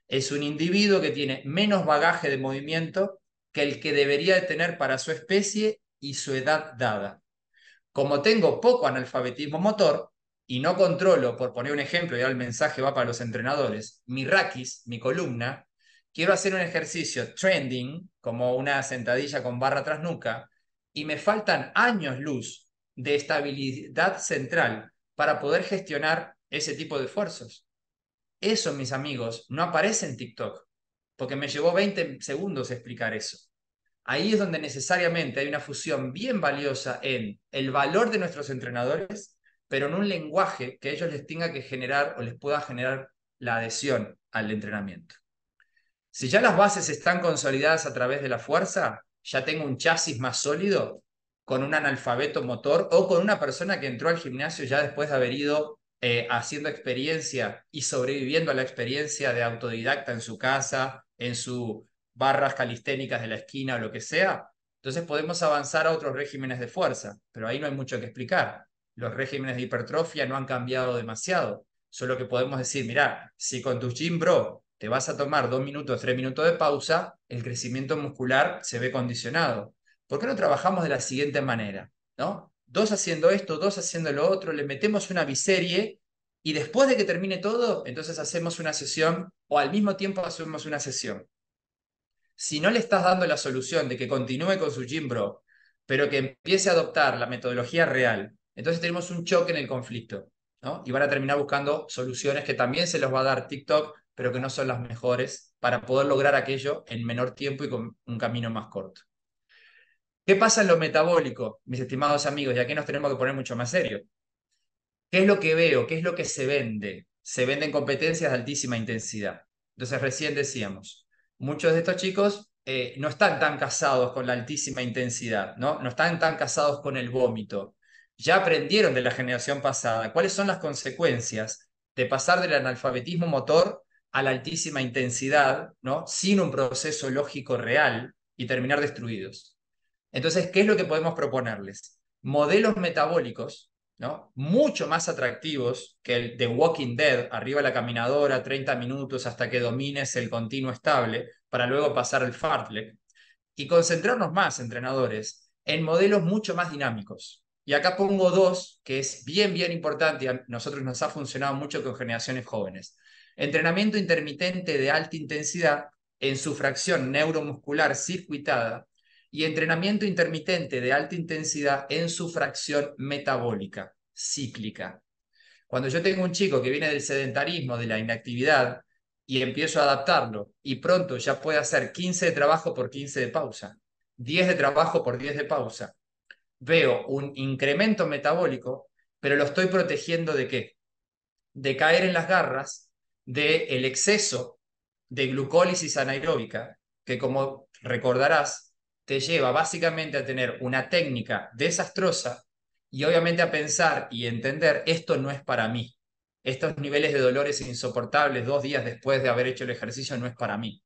Es un individuo que tiene menos bagaje de movimiento que el que debería tener para su especie y su edad dada. Como tengo poco analfabetismo motor y no controlo, por poner un ejemplo, y el mensaje va para los entrenadores, mi raquis, mi columna, quiero hacer un ejercicio trending, como una sentadilla con barra tras nuca, y me faltan años luz de estabilidad central para poder gestionar ese tipo de esfuerzos. Eso, mis amigos, no aparece en TikTok, porque me llevó 20 segundos explicar eso. Ahí es donde necesariamente hay una fusión bien valiosa en el valor de nuestros entrenadores, pero en un lenguaje que ellos les tenga que generar o les pueda generar la adhesión al entrenamiento. Si ya las bases están consolidadas a través de la fuerza, ya tengo un chasis más sólido, con un analfabeto motor o con una persona que entró al gimnasio ya después de haber ido eh, haciendo experiencia y sobreviviendo a la experiencia de autodidacta en su casa, en sus barras calisténicas de la esquina o lo que sea. Entonces podemos avanzar a otros regímenes de fuerza, pero ahí no hay mucho que explicar. Los regímenes de hipertrofia no han cambiado demasiado, solo que podemos decir, mira, si con tu gym bro te vas a tomar dos minutos, tres minutos de pausa, el crecimiento muscular se ve condicionado. ¿Por qué no trabajamos de la siguiente manera? ¿No? Dos haciendo esto, dos haciendo lo otro, le metemos una biserie y después de que termine todo, entonces hacemos una sesión o al mismo tiempo hacemos una sesión. Si no le estás dando la solución de que continúe con su gym bro, pero que empiece a adoptar la metodología real, entonces tenemos un choque en el conflicto. ¿no? Y van a terminar buscando soluciones que también se los va a dar TikTok, pero que no son las mejores para poder lograr aquello en menor tiempo y con un camino más corto. ¿Qué pasa en lo metabólico, mis estimados amigos? Y aquí nos tenemos que poner mucho más serio. ¿Qué es lo que veo? ¿Qué es lo que se vende? Se venden competencias de altísima intensidad. Entonces, recién decíamos, muchos de estos chicos eh, no están tan casados con la altísima intensidad, ¿no? No están tan casados con el vómito. Ya aprendieron de la generación pasada cuáles son las consecuencias de pasar del analfabetismo motor a la altísima intensidad, ¿no? Sin un proceso lógico real y terminar destruidos. Entonces, ¿qué es lo que podemos proponerles? Modelos metabólicos, ¿no? Mucho más atractivos que el de Walking Dead, arriba la caminadora, 30 minutos hasta que domines el continuo estable, para luego pasar el fartlek, y concentrarnos más, entrenadores, en modelos mucho más dinámicos. Y acá pongo dos, que es bien, bien importante, a nosotros nos ha funcionado mucho con generaciones jóvenes. Entrenamiento intermitente de alta intensidad en su fracción neuromuscular circuitada y entrenamiento intermitente de alta intensidad en su fracción metabólica, cíclica. Cuando yo tengo un chico que viene del sedentarismo, de la inactividad, y empiezo a adaptarlo, y pronto ya puede hacer 15 de trabajo por 15 de pausa, 10 de trabajo por 10 de pausa, veo un incremento metabólico, pero lo estoy protegiendo de qué? De caer en las garras del el exceso de glucólisis anaeróbica, que como recordarás, te lleva básicamente a tener una técnica desastrosa y obviamente a pensar y entender esto no es para mí. Estos niveles de dolores insoportables dos días después de haber hecho el ejercicio no es para mí.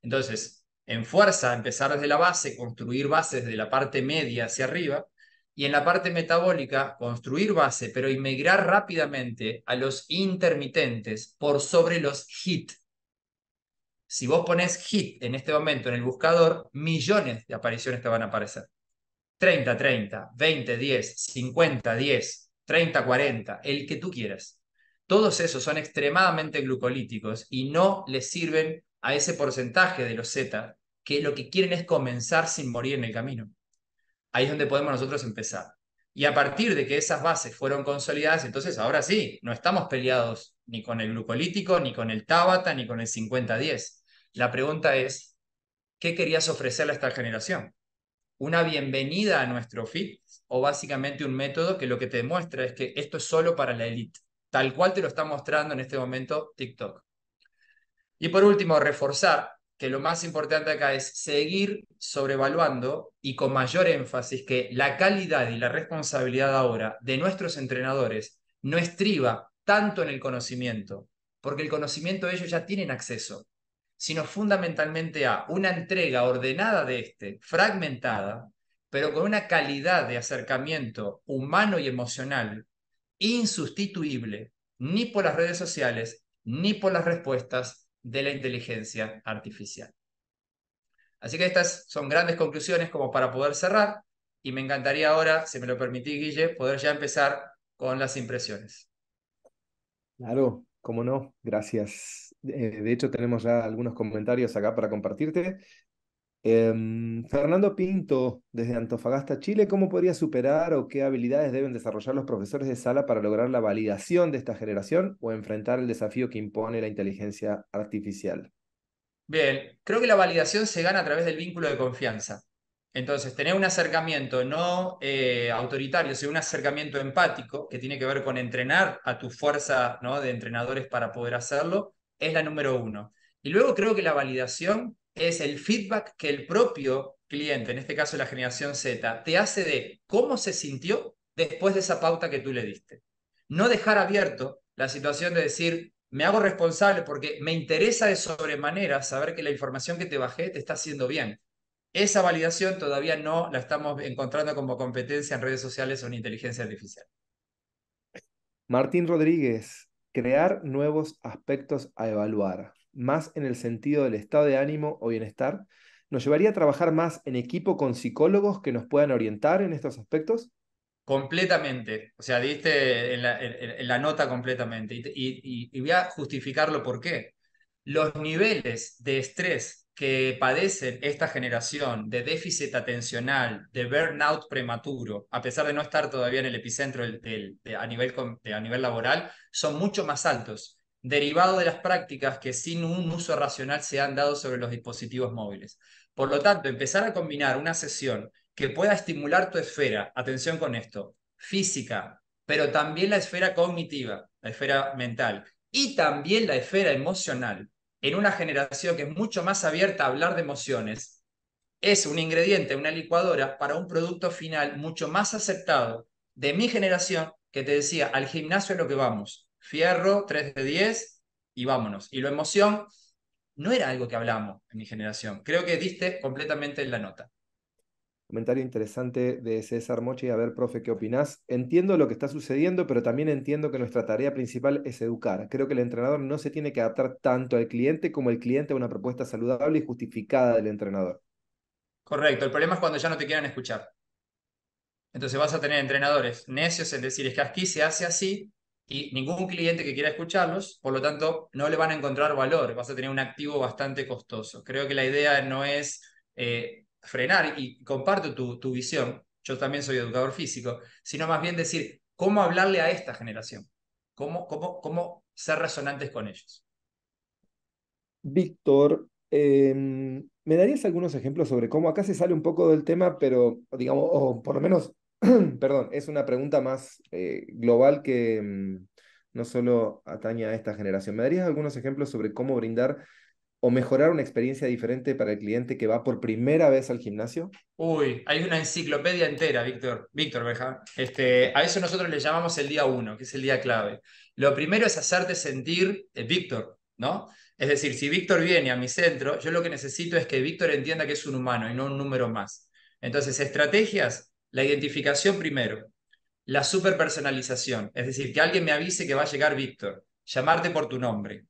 Entonces, en fuerza, empezar desde la base, construir bases de la parte media hacia arriba, y en la parte metabólica, construir base, pero inmigrar rápidamente a los intermitentes por sobre los HIT, si vos pones hit en este momento en el buscador, millones de apariciones te van a aparecer. 30, 30, 20, 10, 50, 10, 30, 40, el que tú quieras. Todos esos son extremadamente glucolíticos y no les sirven a ese porcentaje de los Z que lo que quieren es comenzar sin morir en el camino. Ahí es donde podemos nosotros empezar. Y a partir de que esas bases fueron consolidadas, entonces ahora sí, no estamos peleados ni con el glucolítico, ni con el Tabata, ni con el 50-10. La pregunta es, ¿qué querías ofrecerle a esta generación? ¿Una bienvenida a nuestro fit o básicamente un método que lo que te demuestra es que esto es solo para la élite, tal cual te lo está mostrando en este momento TikTok? Y por último, reforzar que lo más importante acá es seguir sobrevaluando y con mayor énfasis que la calidad y la responsabilidad ahora de nuestros entrenadores no estriba tanto en el conocimiento, porque el conocimiento ellos ya tienen acceso sino fundamentalmente a una entrega ordenada de este, fragmentada, pero con una calidad de acercamiento humano y emocional insustituible ni por las redes sociales ni por las respuestas de la inteligencia artificial. Así que estas son grandes conclusiones como para poder cerrar y me encantaría ahora, si me lo permitís, Guille, poder ya empezar con las impresiones. Claro, cómo no, gracias. Eh, de hecho, tenemos ya algunos comentarios acá para compartirte. Em, Fernando Pinto, desde Antofagasta, Chile, ¿cómo podría superar o qué habilidades deben desarrollar los profesores de sala para lograr la validación de esta generación o enfrentar el desafío que impone la inteligencia artificial? Bien, creo que la validación se gana a través del vínculo de confianza. Entonces, tener un acercamiento no eh, autoritario, sino un acercamiento empático que tiene que ver con entrenar a tu fuerza ¿no? de entrenadores para poder hacerlo es la número uno. Y luego creo que la validación es el feedback que el propio cliente, en este caso la generación Z, te hace de cómo se sintió después de esa pauta que tú le diste. No dejar abierto la situación de decir, me hago responsable porque me interesa de sobremanera saber que la información que te bajé te está haciendo bien. Esa validación todavía no la estamos encontrando como competencia en redes sociales o en inteligencia artificial. Martín Rodríguez, crear nuevos aspectos a evaluar, más en el sentido del estado de ánimo o bienestar, ¿nos llevaría a trabajar más en equipo con psicólogos que nos puedan orientar en estos aspectos? Completamente, o sea, diste en la, nota completamente y voy a justificarlo por qué. Los niveles de estrés que padecen esta generación de déficit atencional, de burnout prematuro, a pesar de no estar todavía en el epicentro a, nivel, a nivel laboral, son mucho más altos, derivado de las prácticas que sin un uso racional se han dado sobre los dispositivos móviles. Por lo tanto, empezar a combinar una sesión que pueda estimular tu esfera, atención con esto, física, pero también la esfera cognitiva, la esfera mental, y también la esfera emocional, en una generación que es mucho más abierta a hablar de emociones, es un ingrediente, una licuadora para un producto final mucho más aceptado de mi generación que te decía, al gimnasio es lo que vamos, fierro, 3 de 10 y vámonos. Y lo emoción no era algo que hablamos en mi generación. Creo que diste completamente en la nota. Comentario interesante de César Mochi. A ver, profe, ¿qué opinás? Entiendo lo que está sucediendo, pero también entiendo que nuestra tarea principal es educar. Creo que el entrenador no se tiene que adaptar tanto al cliente como el cliente a una propuesta saludable y justificada del entrenador. Correcto. El problema es cuando ya no te quieran escuchar. Entonces vas a tener entrenadores necios en decir, es que aquí se hace así y ningún cliente que quiera escucharlos, por lo tanto, no le van a encontrar valor. Vas a tener un activo bastante costoso. Creo que la idea no es... Eh, frenar, y comparto tu, visión, yo también soy educador físico, sino más bien decir, ¿cómo hablarle a esta generación? ¿Cómo, cómo ser resonantes con ellos? Víctor, em, ¿me darías algunos ejemplos sobre cómo acá se sale un poco del tema, pero digamos, o por lo menos, *clears throat* perdón, es una pregunta más eh, global que mm, no solo atañe a esta generación? ¿Me darías algunos ejemplos sobre cómo brindar o mejorar una experiencia diferente para el cliente que va por primera vez al gimnasio? Uy, hay una enciclopedia entera, Víctor, Víctor Este, a eso nosotros le llamamos el día uno, que es el día clave. Lo primero es hacerte sentir eh, Víctor, ¿no? Es decir, si Víctor viene a mi centro, yo lo que necesito es que Víctor entienda que es un humano y no un número más. Entonces, estrategias, la identificación primero, la superpersonalización, es decir, que alguien me avise que va a llegar Víctor, llamarte por tu nombre,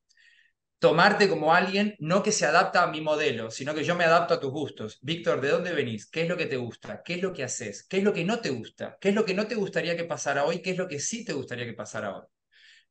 tomarte como alguien no que se adapta a mi modelo, sino que yo me adapto a tus gustos. Víctor, ¿de dónde venís? ¿Qué es lo que te gusta? ¿Qué es lo que haces? ¿Qué es lo que no te gusta? ¿Qué es lo que no te gustaría que pasara hoy? ¿Qué es lo que sí te gustaría que pasara hoy?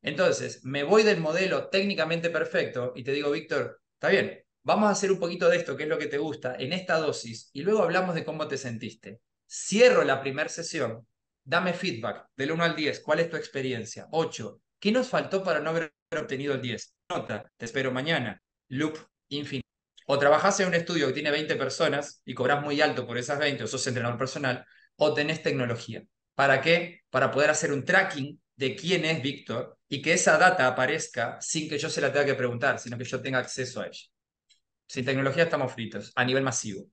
Entonces, me voy del modelo técnicamente perfecto y te digo, Víctor, está bien, vamos a hacer un poquito de esto, qué es lo que te gusta, en esta dosis, y luego hablamos de cómo te sentiste. Cierro la primera sesión, dame feedback del 1 al 10, ¿cuál es tu experiencia? 8, ¿qué nos faltó para no haber obtenido el 10? nota, te espero mañana, loop infinito. O trabajas en un estudio que tiene 20 personas y cobras muy alto por esas 20 o sos entrenador personal, o tenés tecnología. ¿Para qué? Para poder hacer un tracking de quién es Víctor y que esa data aparezca sin que yo se la tenga que preguntar, sino que yo tenga acceso a ella. Sin tecnología estamos fritos a nivel masivo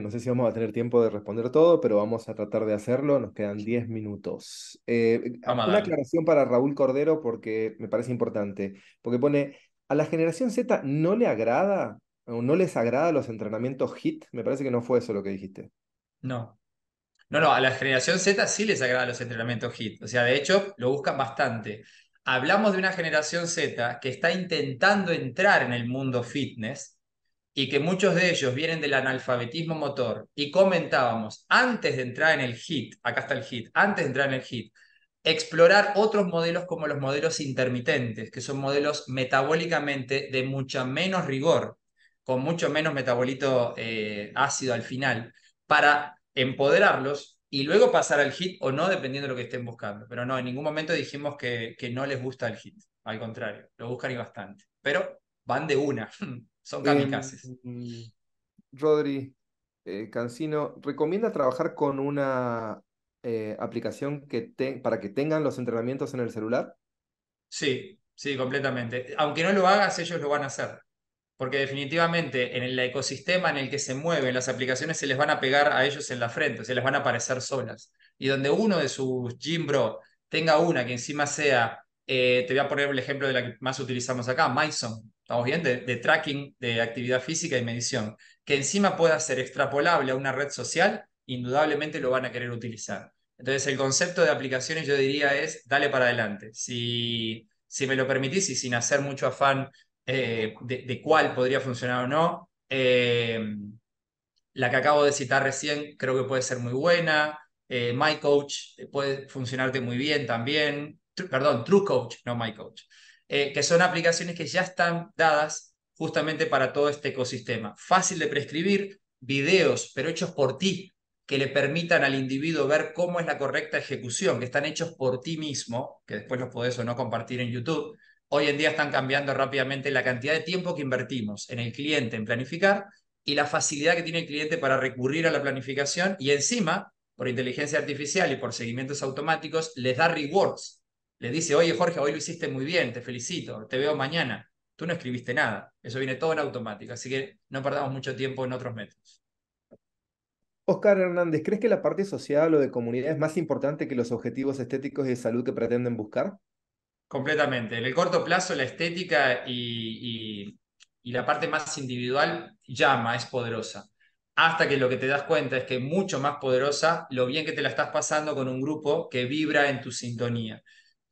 no sé si vamos a tener tiempo de responder todo, pero vamos a tratar de hacerlo. Nos quedan 10 minutos. Eh, eh, una aclaración para Raúl Cordero porque me parece importante, porque pone, a la generación Z no le agrada o no les agrada los entrenamientos HIT. Me parece que no fue eso lo que dijiste. No. No, no, a la generación Z sí les agrada los entrenamientos HIT. O sea, de hecho, lo buscan bastante. Hablamos de una generación Z que está intentando entrar en el mundo fitness y que muchos de ellos vienen del analfabetismo motor y comentábamos antes de entrar en el HIT, acá está el HIT, antes de entrar en el HIT, explorar otros modelos como los modelos intermitentes, que son modelos metabólicamente de mucha menos rigor, con mucho menos metabolito eh, ácido al final, para empoderarlos y luego pasar al HIT o no, dependiendo de lo que estén buscando. Pero no, en ningún momento dijimos que, que no les gusta el HIT, al contrario, lo buscan y bastante, pero van de una. *laughs* Son eh, kamikazes. Rodri eh, Cancino, ¿recomienda trabajar con una eh, aplicación que te, para que tengan los entrenamientos en el celular? Sí, sí, completamente. Aunque no lo hagas, ellos lo van a hacer. Porque definitivamente en el ecosistema en el que se mueven las aplicaciones se les van a pegar a ellos en la frente, se les van a aparecer solas. Y donde uno de sus gym tenga una que encima sea, te voy a poner el ejemplo de la que más utilizamos acá, Myson estamos bien, de, tracking de actividad física y medición, que encima pueda ser extrapolable a una red social, indudablemente lo van a querer utilizar. Entonces, el concepto de aplicaciones yo diría es, dale para adelante. Si, si me lo permitís y sin hacer mucho afán eh, de, cuál podría funcionar o no, eh, la que acabo de citar recién creo que puede ser muy buena. Eh, My Coach puede funcionarte muy bien también. perdón, True Coach, no My Coach. Eh, que son aplicaciones que ya están dadas justamente para todo este ecosistema. Fácil de prescribir, videos, pero hechos por ti, que le permitan al individuo ver cómo es la correcta ejecución, que están hechos por ti mismo, que después los podés o no compartir en YouTube. Hoy en día están cambiando rápidamente la cantidad de tiempo que invertimos en el cliente en planificar y la facilidad que tiene el cliente para recurrir a la planificación y encima, por inteligencia artificial y por seguimientos automáticos, les da rewards le dice, oye Jorge, hoy lo hiciste muy bien, te felicito, te veo mañana. Tú no escribiste nada, eso viene todo en automático, así que no perdamos mucho tiempo en otros métodos. Oscar Hernández, ¿crees que la parte social o de comunidad es más importante que los objetivos estéticos y de salud que pretenden buscar? Completamente. En el corto plazo, la estética y, y la parte más individual llama, es poderosa. Hasta que lo que te das cuenta es que mucho más poderosa lo bien que te la estás pasando con un grupo que vibra en tu sintonía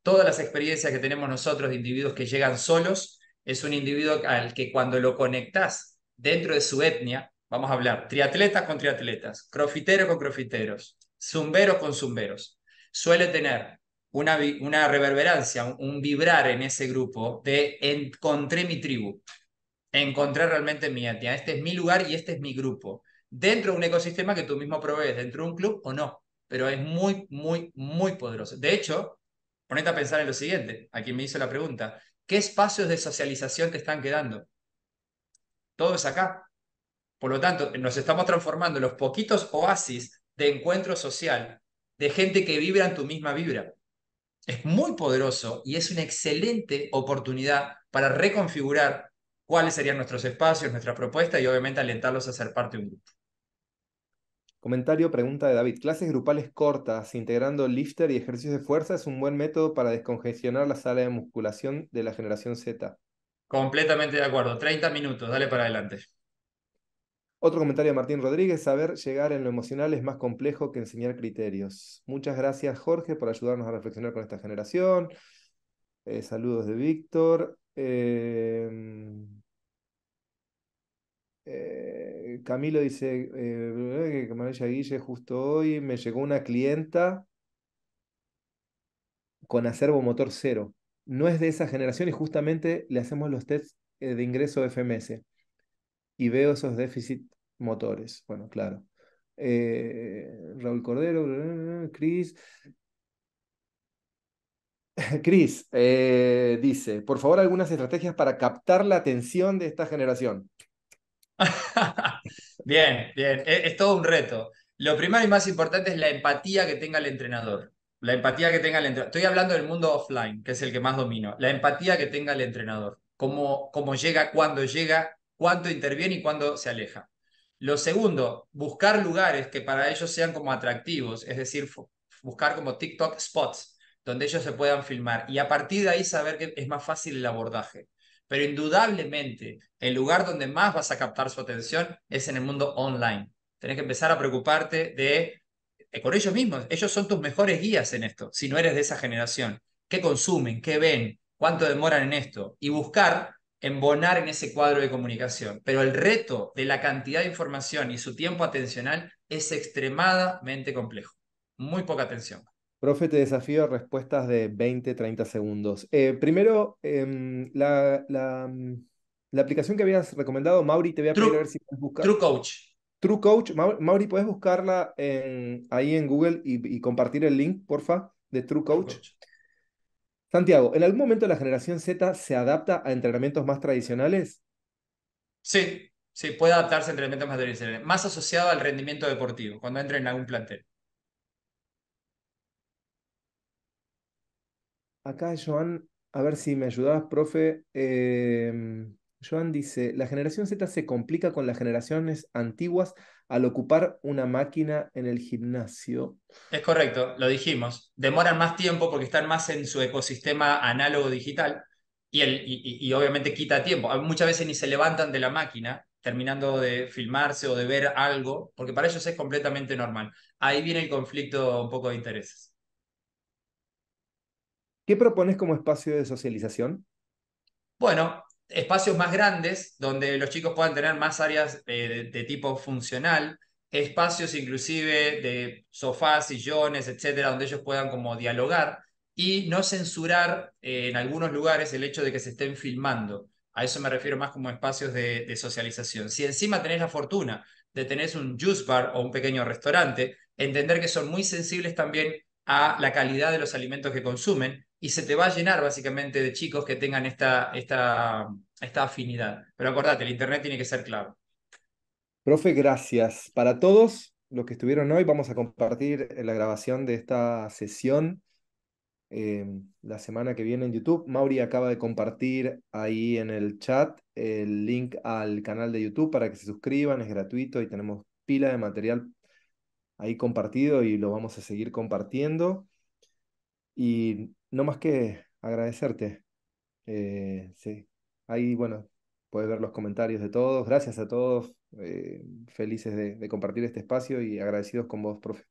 todas las experiencias que tenemos nosotros de individuos que llegan solos, es un individuo al que cuando lo conectas dentro de su etnia, vamos a hablar triatletas con triatletas, crofiteros con crofiteros, zumberos con zumberos, suele tener una, una reverberancia, un, vibrar en ese grupo de encontré mi tribu, encontré realmente mi etnia, este es mi lugar y este es mi grupo, dentro de un ecosistema que tú mismo provees, dentro de un club o no, pero es muy, muy, muy poderoso. De hecho, ponete a pensar en lo siguiente, a quien me hizo la pregunta, ¿qué espacios de socialización te están quedando? Todo es acá. Por lo tanto, nos estamos transformando en los poquitos oasis de encuentro social de gente que vibra en tu misma vibra. Es muy poderoso y es una excelente oportunidad para reconfigurar cuáles serían nuestros espacios, nuestra propuesta y obviamente alentarlos a ser parte de un grupo. Comentario, pregunta de David. Clases grupales cortas, integrando lifter y ejercicios de fuerza, es un buen método para descongestionar la sala de musculación de la generación Z. Completamente de acuerdo. 30 minutos, dale para adelante. Otro comentario de Martín Rodríguez. Saber llegar en lo emocional es más complejo que enseñar criterios. Muchas gracias, Jorge, por ayudarnos a reflexionar con esta generación. Eh, saludos de Víctor. Em, eh, Camilo dice eh, que María Guille justo hoy me llegó una clienta con acervo motor cero. No es de esa generación y justamente le hacemos los tests eh, de ingreso FMS y veo esos déficits motores. Bueno, claro. Raúl Cordero, Cris. *laughs* Cris dice, por favor, algunas estrategias para captar la atención de esta generación. *laughs* bien, bien, e, es, todo un reto. Lo primero y más importante es la empatía que tenga el entrenador. La empatía que tenga el entrenador. Estoy hablando del mundo offline, que es el que más domino. La empatía que tenga el entrenador. Cómo, cómo llega, cuándo llega, cuánto interviene y cuándo se aleja. Lo segundo, buscar lugares que para ellos sean como atractivos, es decir, buscar como TikTok spots donde ellos se puedan filmar y a partir de ahí saber que es más fácil el abordaje pero indudablemente el lugar donde más vas a captar su atención es en el mundo online. Tenés que empezar a preocuparte de, de eh, con ellos mismos. Ellos son tus mejores guías en esto, si no eres de esa generación. ¿Qué consumen? ¿Qué ven? ¿Cuánto demoran en esto? Y buscar embonar en ese cuadro de comunicación. Pero el reto de la cantidad de información y su tiempo atencional es extremadamente complejo. Muy poca atención. Profe, te desafío a respuestas de 20, 30 segundos. Eh, primero, em, la, mm, la, aplicación que habías recomendado, Mauri, te voy a pedir a ver si puedes buscar. True Coach. True Coach, Mauri, ¿puedes buscarla en, ahí en Google y, compartir el link, porfa, de True Coach? Santiago, ¿en algún momento la generación Z se adapta a entrenamientos más tradicionales? Sí, sí, puede adaptarse a entrenamientos más tradicionales, más asociado al rendimiento deportivo, cuando entra en algún plantel. Acá, Joan, a ver si me ayudabas, profe. Em, Joan dice, la generación Z se complica con las generaciones antiguas al ocupar una máquina en el gimnasio. Es correcto, lo dijimos. Demoran más tiempo porque están más en su ecosistema análogo digital y, y obviamente quita tiempo. Ah, muchas veces ni se levantan de la máquina terminando de filmarse o de ver algo, porque para ellos es completamente normal. Ahí viene el conflicto un poco de intereses. ¿Qué propones como espacio de socialización? Bueno, espacios más grandes donde los chicos puedan tener más áreas eh, de, tipo funcional, espacios inclusive de sofás, sillones, etcétera, donde ellos puedan como dialogar y no censurar eh, en algunos lugares el hecho de que se estén filmando. A eso me refiero más como espacios de, de socialización. Si encima tenés la fortuna de tener un juice bar o un pequeño restaurante, entender que son muy sensibles también a la calidad de los alimentos que consumen y se te va a llenar básicamente de chicos que tengan esta, esta, esta afinidad. Pero acordate, el Internet tiene que ser claro. Profe, gracias. Para todos los que estuvieron hoy, vamos a compartir la grabación de esta sesión eh, la semana que viene en YouTube. Mauri acaba de compartir ahí en el chat el link al canal de YouTube para que se suscriban, es gratuito y tenemos pila de material ahí compartido y lo vamos a seguir compartiendo. Y no más que agradecerte. Eh, sí. Ahí, bueno, puedes ver los comentarios de todos. Gracias a todos. Eh, felices de, compartir este espacio y agradecidos con vos, profe.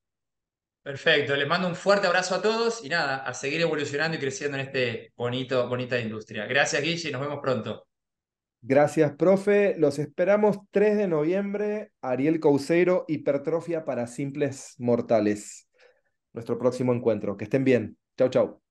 Perfecto, les mando un fuerte abrazo a todos y nada, a seguir evolucionando y creciendo en este bonito, bonita industria. Gracias, Guille, nos vemos pronto. Gracias, profe. Los esperamos 3 de noviembre, Ariel Couseiro, Hipertrofia para Simples Mortales. Nuestro próximo encuentro. Que estén bien. Chau, chau.